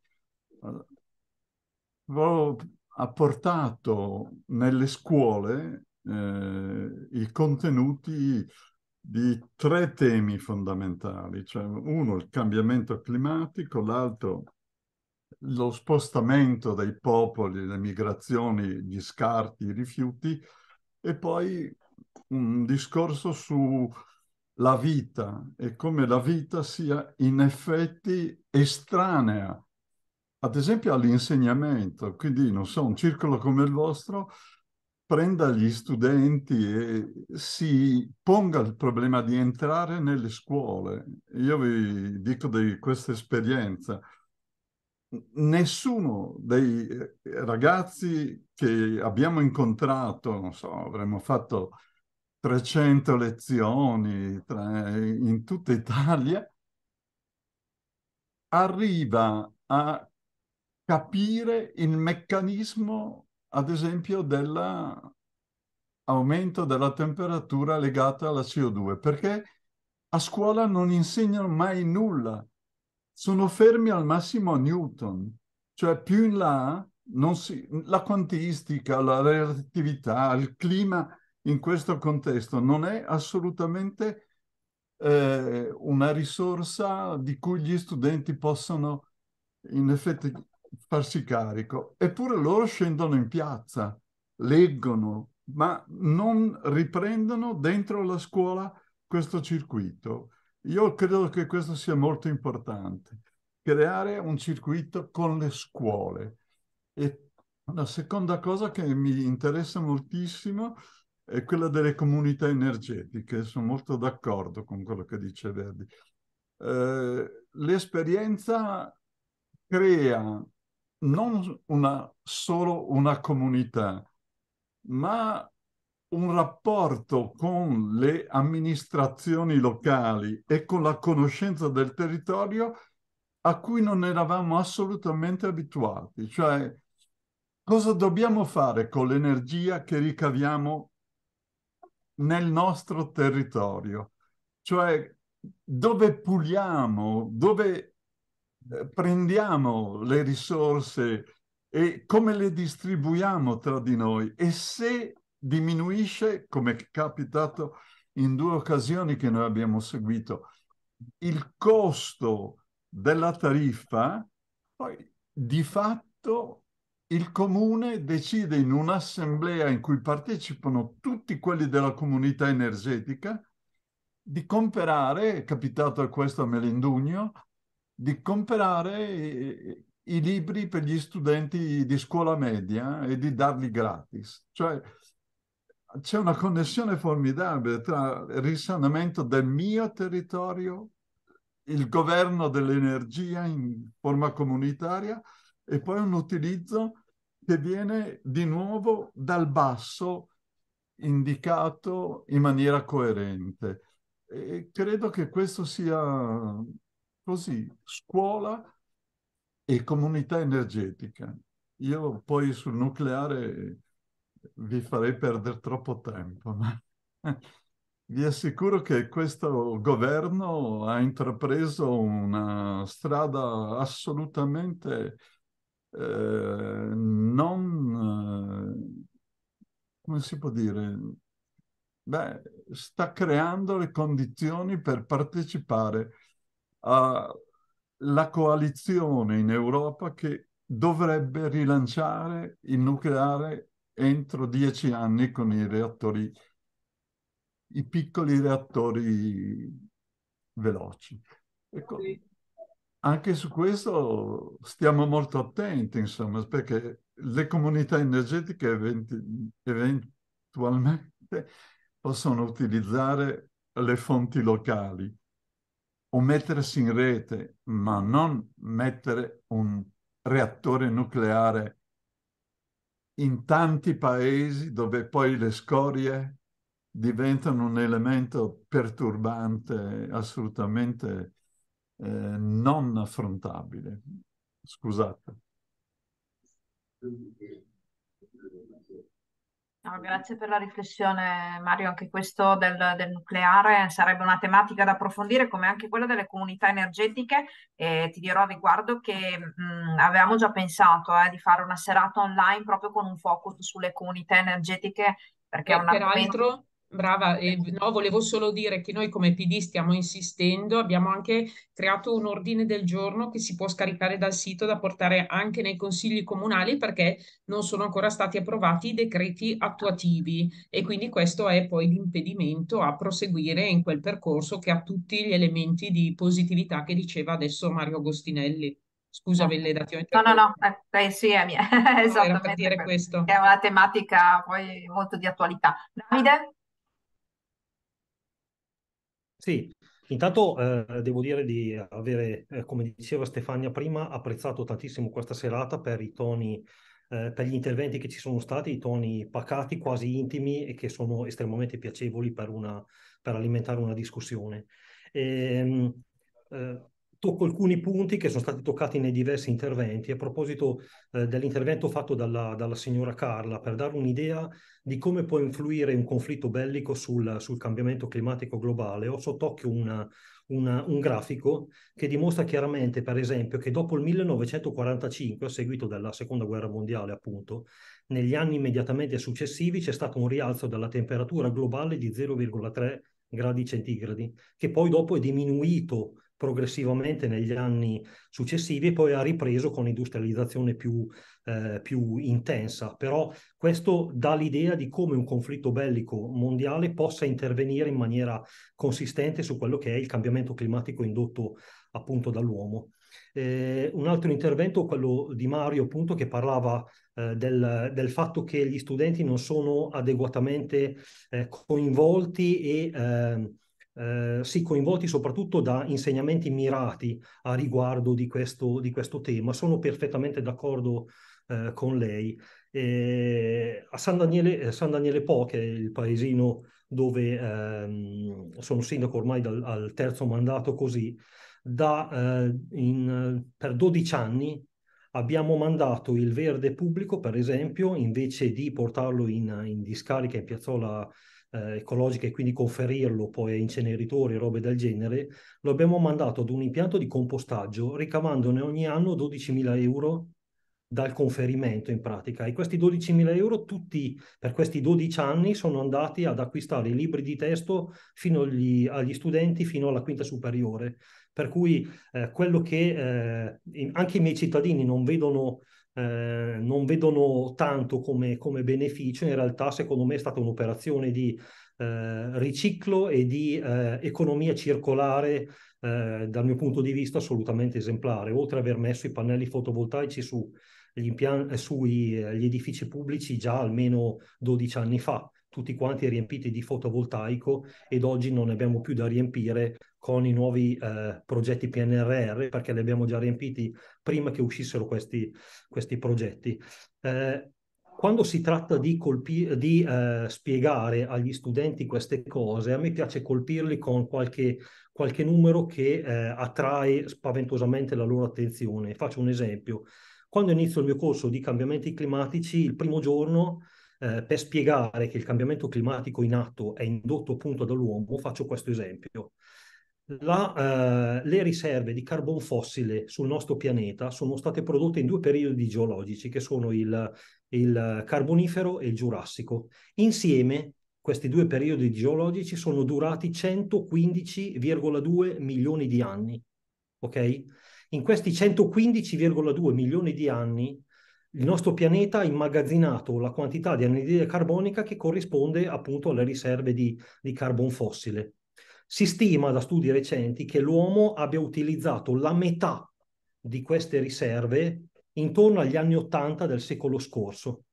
ha eh, portato nelle scuole eh, i contenuti di tre temi fondamentali, cioè uno il cambiamento climatico, l'altro lo spostamento dei popoli, le migrazioni, gli scarti, i rifiuti e poi un discorso sulla vita e come la vita sia in effetti estranea, ad esempio all'insegnamento. Quindi, non so, un circolo come il vostro prenda gli studenti e si ponga il problema di entrare nelle scuole. Io vi dico di questa esperienza. Nessuno dei eh, ragazzi che abbiamo incontrato, non so, avremmo fatto 300 lezioni tra, in tutta Italia, arriva a capire il meccanismo ad esempio dell'aumento della temperatura legata alla CO2, perché a scuola non insegnano mai nulla, sono fermi al massimo a Newton, cioè più in là si... la quantistica, la relatività, il clima in questo contesto non è assolutamente eh, una risorsa di cui gli studenti possono in effetti farsi carico. Eppure loro scendono in piazza, leggono, ma non riprendono dentro la scuola questo circuito. Io credo che questo sia molto importante, creare un circuito con le scuole. E la seconda cosa che mi interessa moltissimo è quella delle comunità energetiche, sono molto d'accordo con quello che dice Verdi. Eh, l'esperienza crea non una, solo una comunità, ma un rapporto con le amministrazioni locali e con la conoscenza del territorio a cui non eravamo assolutamente abituati. Cioè, cosa dobbiamo fare con l'energia che ricaviamo nel nostro territorio? Cioè, dove puliamo, dove eh, prendiamo le risorse e come le distribuiamo tra di noi e se diminuisce, come è capitato in due occasioni che noi abbiamo seguito, il costo della tariffa, poi di fatto il comune decide in un'assemblea in cui partecipano tutti quelli della comunità energetica di comprare, è capitato questo a Melendugno, di comprare eh, i libri per gli studenti di scuola media e di darli gratis. Cioè c'è una connessione formidabile tra il risanamento del mio territorio, il governo dell'energia in forma comunitaria e poi un utilizzo che viene di nuovo dal basso indicato in maniera coerente. E credo che questo sia Così, scuola e comunità energetica. Io poi sul nucleare vi farei perdere troppo tempo, ma vi assicuro che questo governo ha intrapreso una strada assolutamente eh, non, eh, come si può dire, Beh, sta creando le condizioni per partecipare la coalizione in Europa che dovrebbe rilanciare il nucleare entro dieci anni con i reattori, i piccoli reattori veloci. Ecco, anche su questo stiamo molto attenti, insomma, perché le comunità energetiche eventualmente possono utilizzare le fonti locali o mettersi in rete, ma non mettere un reattore nucleare in tanti paesi dove poi le scorie diventano un elemento perturbante, assolutamente eh, non affrontabile. Scusate. No, grazie per la riflessione Mario, anche questo del, del, nucleare sarebbe una tematica da approfondire come anche quella delle comunità energetiche e ti dirò a riguardo che mh, mm, avevamo già pensato eh, di fare una serata online proprio con un focus sulle comunità energetiche perché e è un argomento... Brava, eh, no, volevo solo dire che noi come PD stiamo insistendo, abbiamo anche creato un ordine del giorno che si può scaricare dal sito da portare anche nei consigli comunali perché non sono ancora stati approvati i decreti attuativi e quindi questo è poi l'impedimento a proseguire in quel percorso che ha tutti gli elementi di positività che diceva adesso Mario Agostinelli. Scusa, Velleda, ti ho interrotto. No, no, no, eh, eh, sì, è mia. No, Esattamente. È una tematica poi molto di attualità. Davide? Sì, intanto eh, devo dire di avere, eh, come diceva Stefania prima, apprezzato tantissimo questa serata per i toni, eh, per gli interventi che ci sono stati, i toni pacati, quasi intimi e che sono estremamente piacevoli per, una, per alimentare una discussione. E, ehm, eh, tocco alcuni punti che sono stati toccati nei diversi interventi. A proposito eh, dell'intervento fatto dalla, dalla, signora Carla, per dare un'idea di come può influire un conflitto bellico sul, sul cambiamento climatico globale, ho sott'occhio una, una, un grafico che dimostra chiaramente, per esempio, che dopo il 1945, a seguito della Seconda Guerra Mondiale, appunto, negli anni immediatamente successivi c'è stato un rialzo della temperatura globale di 0,3 gradi centigradi, che poi dopo è diminuito progressivamente negli anni successivi e poi ha ripreso con industrializzazione più, eh, più intensa. Però questo dà l'idea di come un conflitto bellico mondiale possa intervenire in maniera consistente su quello che è il cambiamento climatico indotto appunto dall'uomo. Eh, un altro intervento, quello di Mario, appunto, che parlava eh, del, del, fatto che gli studenti non sono adeguatamente eh, coinvolti e ehm, eh, si coinvolti soprattutto da insegnamenti mirati a riguardo di questo, di questo tema. Sono perfettamente d'accordo eh, con lei. E eh, a San Daniele, eh, San Daniele Po, che è il paesino dove ehm, sono sindaco ormai dal, al terzo mandato così, da, eh, in, per 12 anni abbiamo mandato il verde pubblico, per esempio, invece di portarlo in, in discarica in piazzola eh, ecologica e quindi conferirlo poi a inceneritori e robe del genere, lo abbiamo mandato ad un impianto di compostaggio ricavandone ogni anno 12.000 euro dal conferimento in pratica e questi 12.000 euro tutti per questi 12 anni sono andati ad acquistare i libri di testo fino agli, agli studenti fino alla quinta superiore per cui eh, quello che eh, anche i miei cittadini non vedono eh, non vedono tanto come, come, beneficio, in realtà secondo me è stata un'operazione di eh, riciclo e di eh, economia circolare eh, dal mio punto di vista assolutamente esemplare, oltre ad aver messo i pannelli fotovoltaici su impian- sugli eh, edifici pubblici già almeno 12 anni fa tutti quanti riempiti di fotovoltaico ed oggi non ne abbiamo più da riempire con i nuovi eh, progetti PNRR perché li abbiamo già riempiti prima che uscissero questi, questi progetti. Eh, quando si tratta di, colpi- di eh, spiegare agli studenti queste cose, a me piace colpirli con qualche, qualche numero che eh, attrae spaventosamente la loro attenzione. Faccio un esempio. Quando inizio il mio corso di cambiamenti climatici, il primo giorno eh, per spiegare che il cambiamento climatico in atto è indotto appunto dall'uomo, faccio questo esempio. La, eh, le riserve di carbon fossile sul nostro pianeta sono state prodotte in due periodi geologici, che sono il, il Carbonifero e il Giurassico. Insieme questi due periodi geologici sono durati 115,2 milioni di anni. Okay? In questi 115,2 milioni di anni il nostro pianeta ha immagazzinato la quantità di anidride carbonica che corrisponde appunto alle riserve di, di carbon fossile. Si stima da studi recenti che l'uomo abbia utilizzato la metà di queste riserve intorno agli anni 80 del secolo scorso.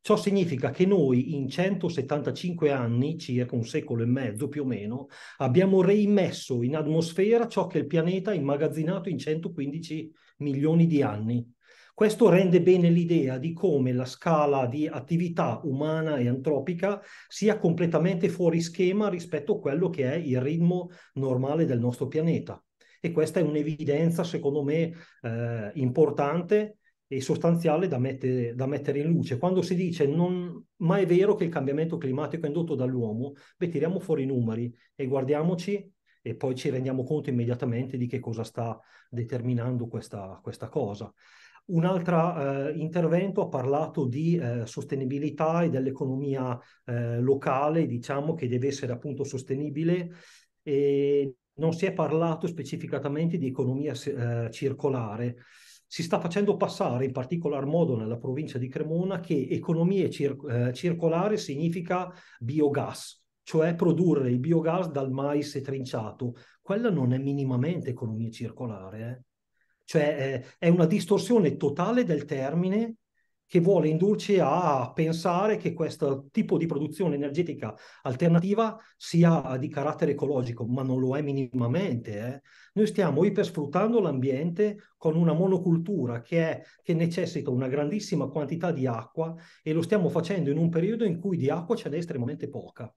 Ciò significa che noi in 175 anni, circa un secolo e mezzo più o meno, abbiamo reimmesso in atmosfera ciò che il pianeta ha immagazzinato in 115 milioni di anni. Questo rende bene l'idea di come la scala di attività umana e antropica sia completamente fuori schema rispetto a quello che è il ritmo normale del nostro pianeta. E questa è un'evidenza, secondo me, eh, importante e sostanziale da, mette, da, mettere in luce. Quando si dice non, ma è vero che il cambiamento climatico è indotto dall'uomo, beh, tiriamo fuori i numeri e guardiamoci e poi ci rendiamo conto immediatamente di che cosa sta determinando questa, questa cosa. Un altro eh, intervento ha parlato di eh, sostenibilità e dell'economia eh, locale, diciamo, che deve essere appunto sostenibile. E non si è parlato specificatamente di economia eh, circolare. Si sta facendo passare, in particolar modo nella provincia di Cremona, che economia cir- eh, circolare significa biogas, cioè produrre il biogas dal mais trinciato. Quella non è minimamente economia circolare. Eh? Cioè eh, è una distorsione totale del termine che vuole indurci a pensare che questo tipo di produzione energetica alternativa sia di carattere ecologico, ma non lo è minimamente. Eh. Noi stiamo ipersfruttando l'ambiente con una monocultura che, è, che, necessita una grandissima quantità di acqua e lo stiamo facendo in un periodo in cui di acqua ce n'è estremamente poca.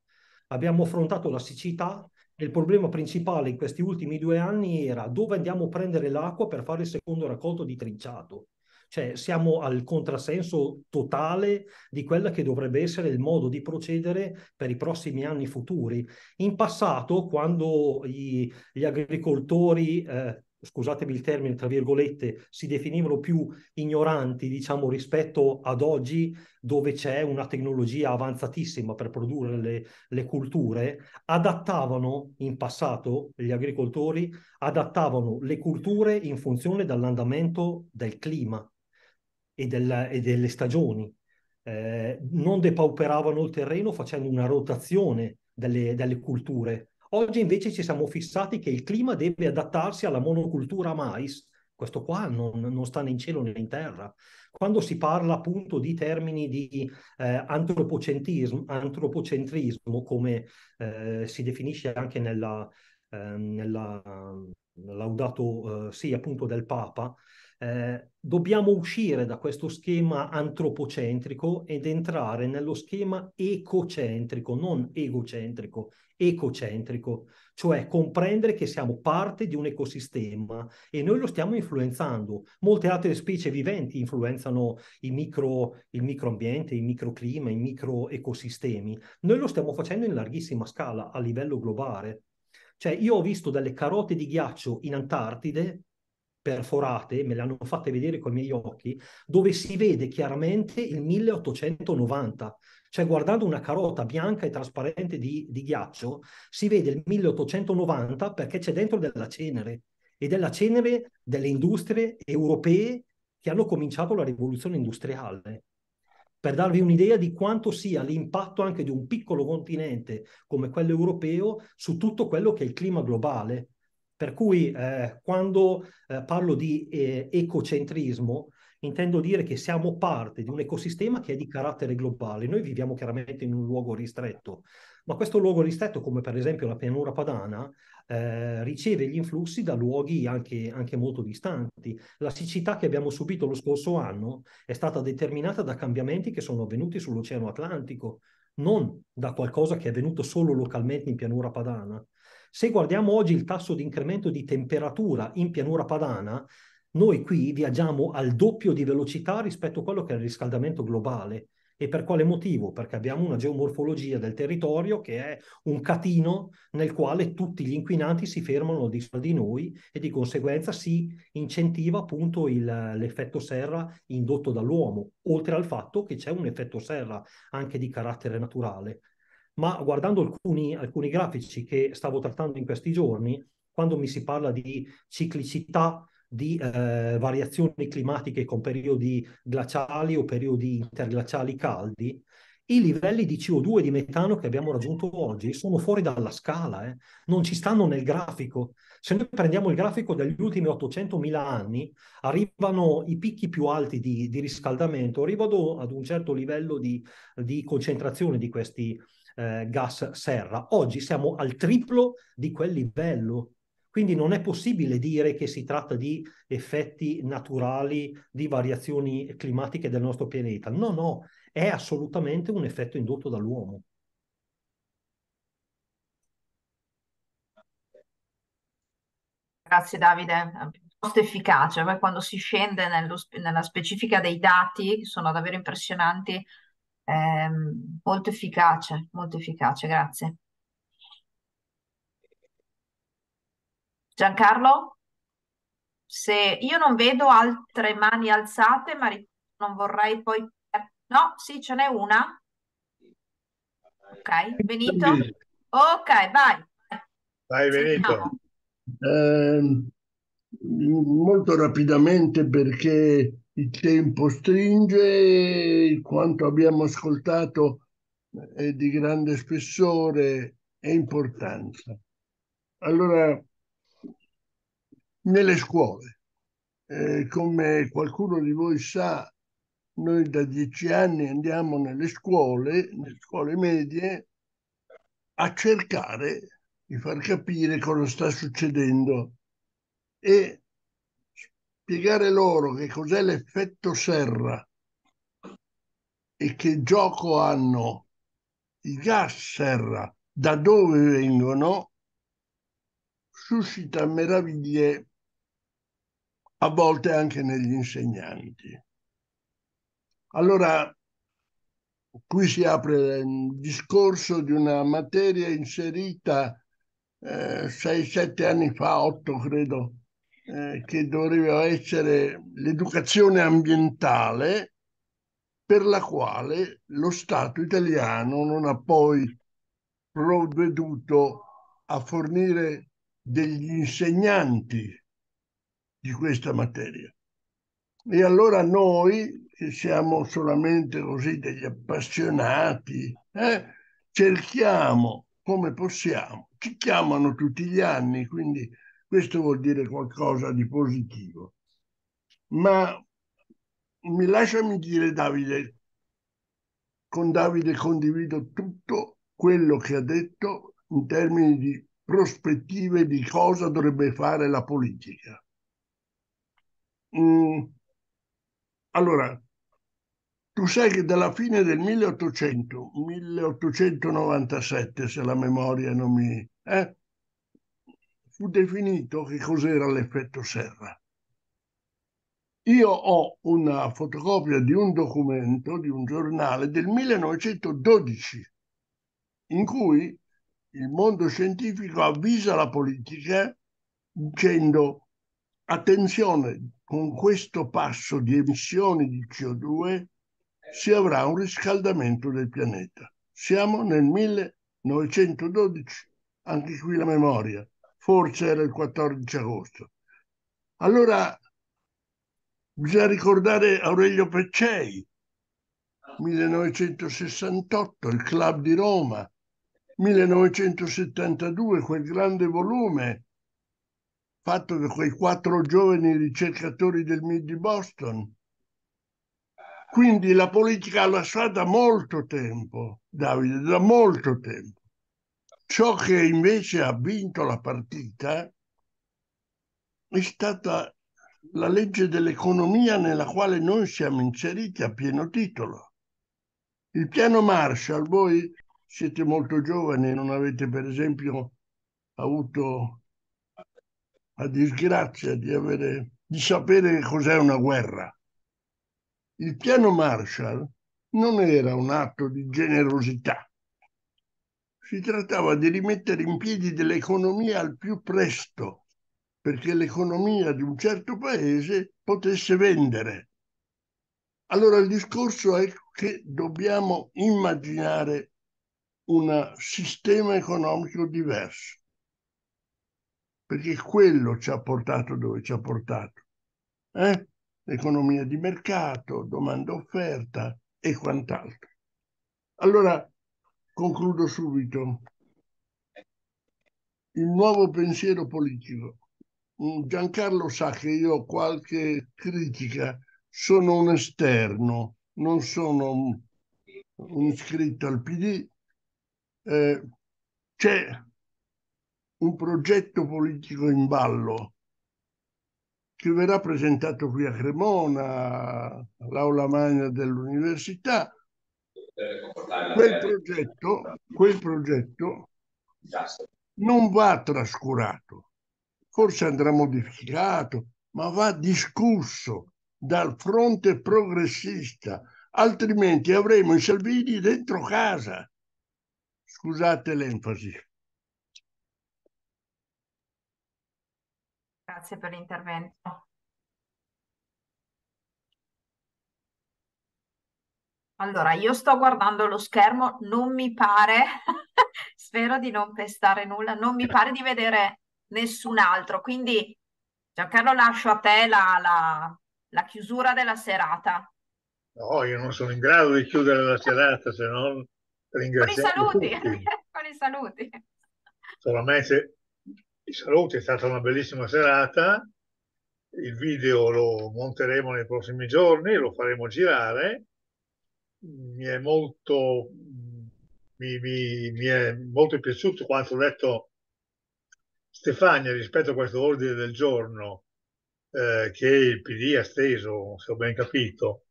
Abbiamo affrontato la siccità il problema principale in questi ultimi due anni era dove andiamo a prendere l'acqua per fare il secondo raccolto di trinciato. Cioè siamo al contrassenso totale di quello che dovrebbe essere il modo di procedere per i prossimi anni futuri. In passato, quando gli, gli agricoltori eh, scusatemi il termine, tra virgolette, si definivano più ignoranti, diciamo, rispetto ad oggi, dove c'è una tecnologia avanzatissima per produrre le, le culture, adattavano in passato gli agricoltori, adattavano le culture in funzione dall'andamento del clima e, del, e delle stagioni. Eh, non depauperavano il terreno facendo una rotazione delle, delle culture, Oggi invece ci siamo fissati che il clima deve adattarsi alla monocultura mais. Questo qua non, non sta né in cielo né in terra. Quando si parla appunto di termini di eh, antropocentrismo, antropocentrismo, come eh, si definisce anche nella, eh, nella, nell'audato eh, sì appunto del Papa, eh, dobbiamo uscire da questo schema antropocentrico ed entrare nello schema ecocentrico, non egocentrico, ecocentrico, cioè comprendere che siamo parte di un ecosistema e noi lo stiamo influenzando. Molte altre specie viventi influenzano il, micro, il microambiente, il microclima, i microecosistemi. Noi lo stiamo facendo in larghissima scala a livello globale. Cioè, io ho visto delle carote di ghiaccio in Antartide perforate, me le hanno fatte vedere con i miei occhi, dove si vede chiaramente il 1890. Cioè guardando una carota bianca e trasparente di, di ghiaccio, si vede il 1890 perché c'è dentro della cenere e della cenere delle industrie europee che hanno cominciato la rivoluzione industriale per darvi un'idea di quanto sia l'impatto anche di un piccolo continente come quello europeo su tutto quello che è il clima globale. Per cui eh, quando eh, parlo di eh, ecocentrismo intendo dire che siamo parte di un ecosistema che è di carattere globale. Noi viviamo chiaramente in un luogo ristretto, ma questo luogo ristretto, come per esempio la pianura padana, eh, riceve gli influssi da luoghi anche, anche, molto distanti. La siccità che abbiamo subito lo scorso anno è stata determinata da cambiamenti che sono avvenuti sull'Oceano Atlantico, non da qualcosa che è avvenuto solo localmente in pianura padana. Se guardiamo oggi il tasso di incremento di temperatura in pianura padana, noi qui viaggiamo al doppio di velocità rispetto a quello che è il riscaldamento globale. E per quale motivo? Perché abbiamo una geomorfologia del territorio che è un catino nel quale tutti gli inquinanti si fermano di sopra di noi e di conseguenza si incentiva appunto il, l'effetto serra indotto dall'uomo, oltre al fatto che c'è un effetto serra anche di carattere naturale ma guardando alcuni, alcuni grafici che stavo trattando in questi giorni, quando mi si parla di ciclicità, di eh, variazioni climatiche con periodi glaciali o periodi interglaciali caldi, i livelli di CO2 e di metano che abbiamo raggiunto oggi sono fuori dalla scala, eh? non ci stanno nel grafico. Se noi prendiamo il grafico degli ultimi 800.000 anni, arrivano i picchi più alti di, di riscaldamento, arrivano ad un certo livello di, di concentrazione di questi, eh, gas serra. Oggi siamo al triplo di quel livello. Quindi non è possibile dire che si tratta di effetti naturali di variazioni climatiche del nostro pianeta. No, no, è assolutamente un effetto indotto dall'uomo. Grazie Davide, piuttosto efficace, poi quando si scende nello, nella specifica dei dati, sono davvero impressionanti, Ehm, molto efficace, molto efficace, grazie. Giancarlo? Se io non vedo altre mani alzate, ma non vorrei poi... No, sì, ce n'è una. Ok, Benito? Ok, vai. Vai Benito. Eh, molto rapidamente perché il tempo stringe, quanto abbiamo ascoltato è di grande spessore e importanza. Allora, nelle scuole, eh, come qualcuno di voi sa, noi da dieci anni andiamo nelle scuole, nelle scuole medie, a cercare di far capire cosa sta succedendo e spiegare loro che cos'è l'effetto serra e che gioco hanno i gas serra, da dove vengono, suscita meraviglie a volte anche negli insegnanti. Allora, qui si apre il discorso di una materia inserita 6-7 eh, anni fa, 8 credo, eh, che doveva essere l'educazione ambientale per la quale lo Stato italiano non ha poi provveduto a fornire degli insegnanti di questa materia. E allora noi, che siamo solamente così degli appassionati, eh, cerchiamo come possiamo. Ci chiamano tutti gli anni, quindi questo vuol dire qualcosa di positivo. Ma mi lasciami dire, Davide, con Davide condivido tutto quello che ha detto in termini di prospettive di cosa dovrebbe fare la politica. Mm. Allora, tu sai che dalla fine del 1800, 1897 se la memoria non mi... Eh, fu definito che cos'era l'effetto serra. Io ho una fotocopia di un documento, di un giornale del 1912, in cui il mondo scientifico avvisa la politica dicendo attenzione, con questo passo di emissioni di CO2 si avrà un riscaldamento del pianeta. Siamo nel 1912, anche qui la memoria forse era il 14 agosto. Allora bisogna ricordare Aurelio Peccei, 1968, il Club di Roma, 1972, quel grande volume fatto da quei quattro giovani ricercatori del Mid di Boston. Quindi la politica la sa da molto tempo, Davide, da molto tempo. Ciò che invece ha vinto la partita è stata la legge dell'economia nella quale noi siamo inseriti a pieno titolo. Il piano Marshall, voi siete molto giovani e non avete per esempio avuto la disgrazia di, avere, di sapere cos'è una guerra. Il piano Marshall non era un atto di generosità, si trattava di rimettere in piedi dell'economia al più presto, perché l'economia di un certo paese potesse vendere. Allora il discorso è che dobbiamo immaginare un sistema economico diverso, perché quello ci ha portato dove ci ha portato. Eh? L'economia di mercato, domanda-offerta e quant'altro. Allora, Concludo subito. Il nuovo pensiero politico. Mm, Giancarlo sa che io ho qualche critica, sono un esterno, non sono un, iscritto al PD. Eh, c'è un progetto politico in ballo che verrà presentato qui a Cremona, all'aula magna dell'università, quel progetto, quel progetto non va trascurato, forse andrà modificato, ma va discusso dal fronte progressista, altrimenti avremo i Salvini dentro casa. Scusate l'enfasi. Grazie per l'intervento. Allora, io sto guardando lo schermo, non mi pare, spero di non pestare nulla, non mi pare di vedere nessun altro, quindi Giancarlo lascio a te la, la, la chiusura della serata. No, io non sono in grado di chiudere la serata se non ringraziando Con i saluti, tutti. con i saluti. Solamente i saluti, è stata una bellissima serata, il video lo monteremo nei prossimi giorni, lo faremo girare mi è molto, mi, mi, mi è molto piaciuto quanto detto Stefania rispetto a questo ordine del giorno eh, che il PD ha steso, se ho ben capito.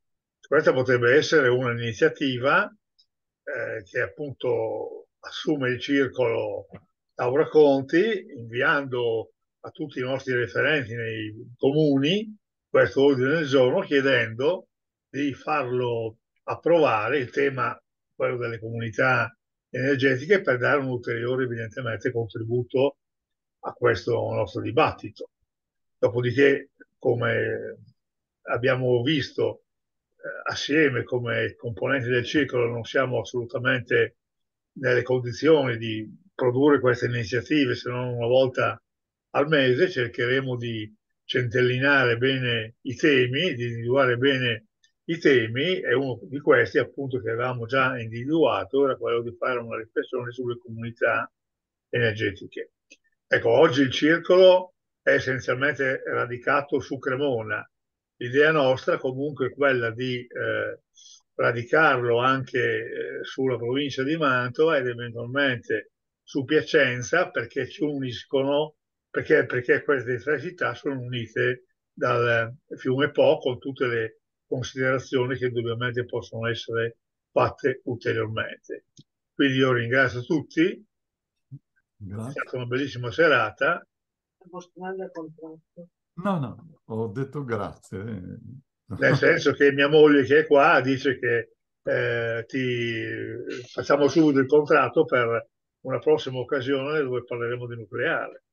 Questa potrebbe essere un'iniziativa eh, che appunto assume il circolo Laura Conti inviando a tutti i nostri referenti nei comuni questo ordine del giorno chiedendo di farlo approvare il tema, quello delle comunità energetiche, per dare un ulteriore evidentemente contributo a questo nostro dibattito. Dopodiché, come abbiamo visto eh, assieme come componenti del circolo, non siamo assolutamente nelle condizioni di produrre queste iniziative se non una volta al mese, cercheremo di centellinare bene i temi, di individuare bene i temi, e uno di questi appunto che avevamo già individuato, era quello di fare una riflessione sulle comunità energetiche. Ecco, oggi il circolo è essenzialmente radicato su Cremona. L'idea nostra comunque è quella di eh, radicarlo anche eh, sulla provincia di Mantova ed eventualmente su Piacenza perché ci uniscono, perché, perché queste tre città sono unite dal fiume Po con tutte le considerazioni che indubbiamente possono essere fatte ulteriormente. Quindi io ringrazio tutti, Grazie. è stata una bellissima serata. No, no, ho detto grazie. Nel senso che mia moglie che è qua dice che eh, ti facciamo subito il contratto per una prossima occasione dove parleremo di nucleare.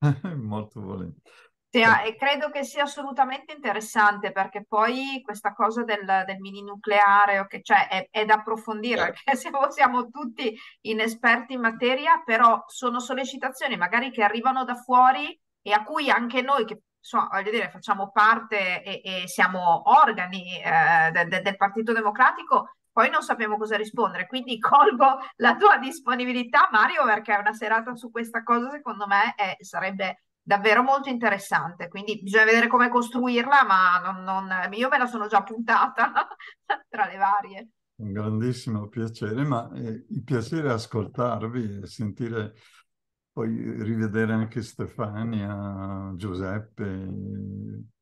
Molto volentieri. Sì, ah, e credo che sia assolutamente interessante perché poi questa cosa del, del mini nucleare okay, cioè è, è, da approfondire certo. perché siamo, siamo, tutti inesperti in materia, però sono sollecitazioni magari che arrivano da fuori e a cui anche noi che so, voglio dire, facciamo parte e, e siamo organi eh, de, de, del Partito Democratico, poi non sappiamo cosa rispondere. Quindi colgo la tua disponibilità, Mario, perché una serata su questa cosa, secondo me, è, sarebbe davvero molto interessante, quindi bisogna vedere come costruirla, ma non, non, io me la sono già puntata tra le varie. Un grandissimo piacere, ma eh, il piacere ascoltarvi e sentire, poi rivedere anche Stefania, Giuseppe,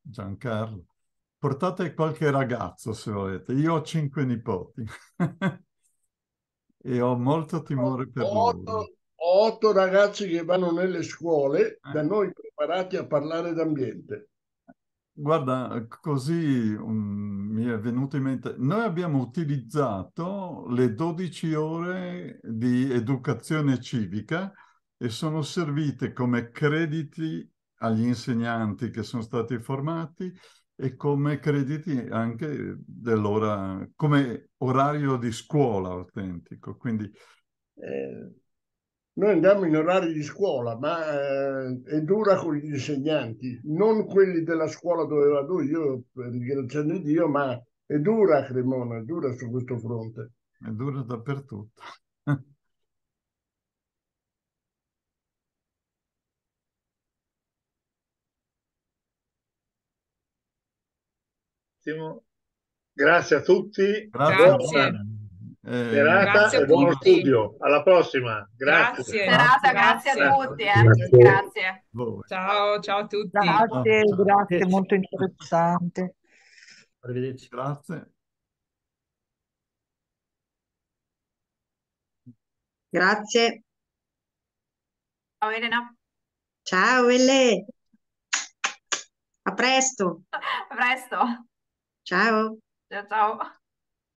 Giancarlo. Portate qualche ragazzo se volete, io ho cinque nipoti e ho molto timore per loro otto ragazzi che vanno nelle scuole eh. da noi preparati a parlare d'ambiente. Guarda, così um, mi è venuto in mente, noi abbiamo utilizzato le 12 ore di educazione civica e sono servite come crediti agli insegnanti che sono stati formati e come crediti anche dell'ora, come orario di scuola autentico. Quindi eh noi andiamo in orari di scuola, ma eh, è dura con gli insegnanti, non quelli della scuola dove vado io, ringraziando Dio, ma è dura Cremona, è dura su questo fronte. È dura dappertutto. Grazie a tutti. Grazie. Grazie. Eh, grazie e buono studio. Alla prossima. Grazie. Grazie, Serata, grazie, grazie a tutti. Eh. Grazie. Ciao, ciao a tutti. Grazie, grazie, molto interessante. Arrivederci, grazie. Grazie. Ciao Elena. Ciao Ele. A presto. A presto. Ciao. Ciao ciao.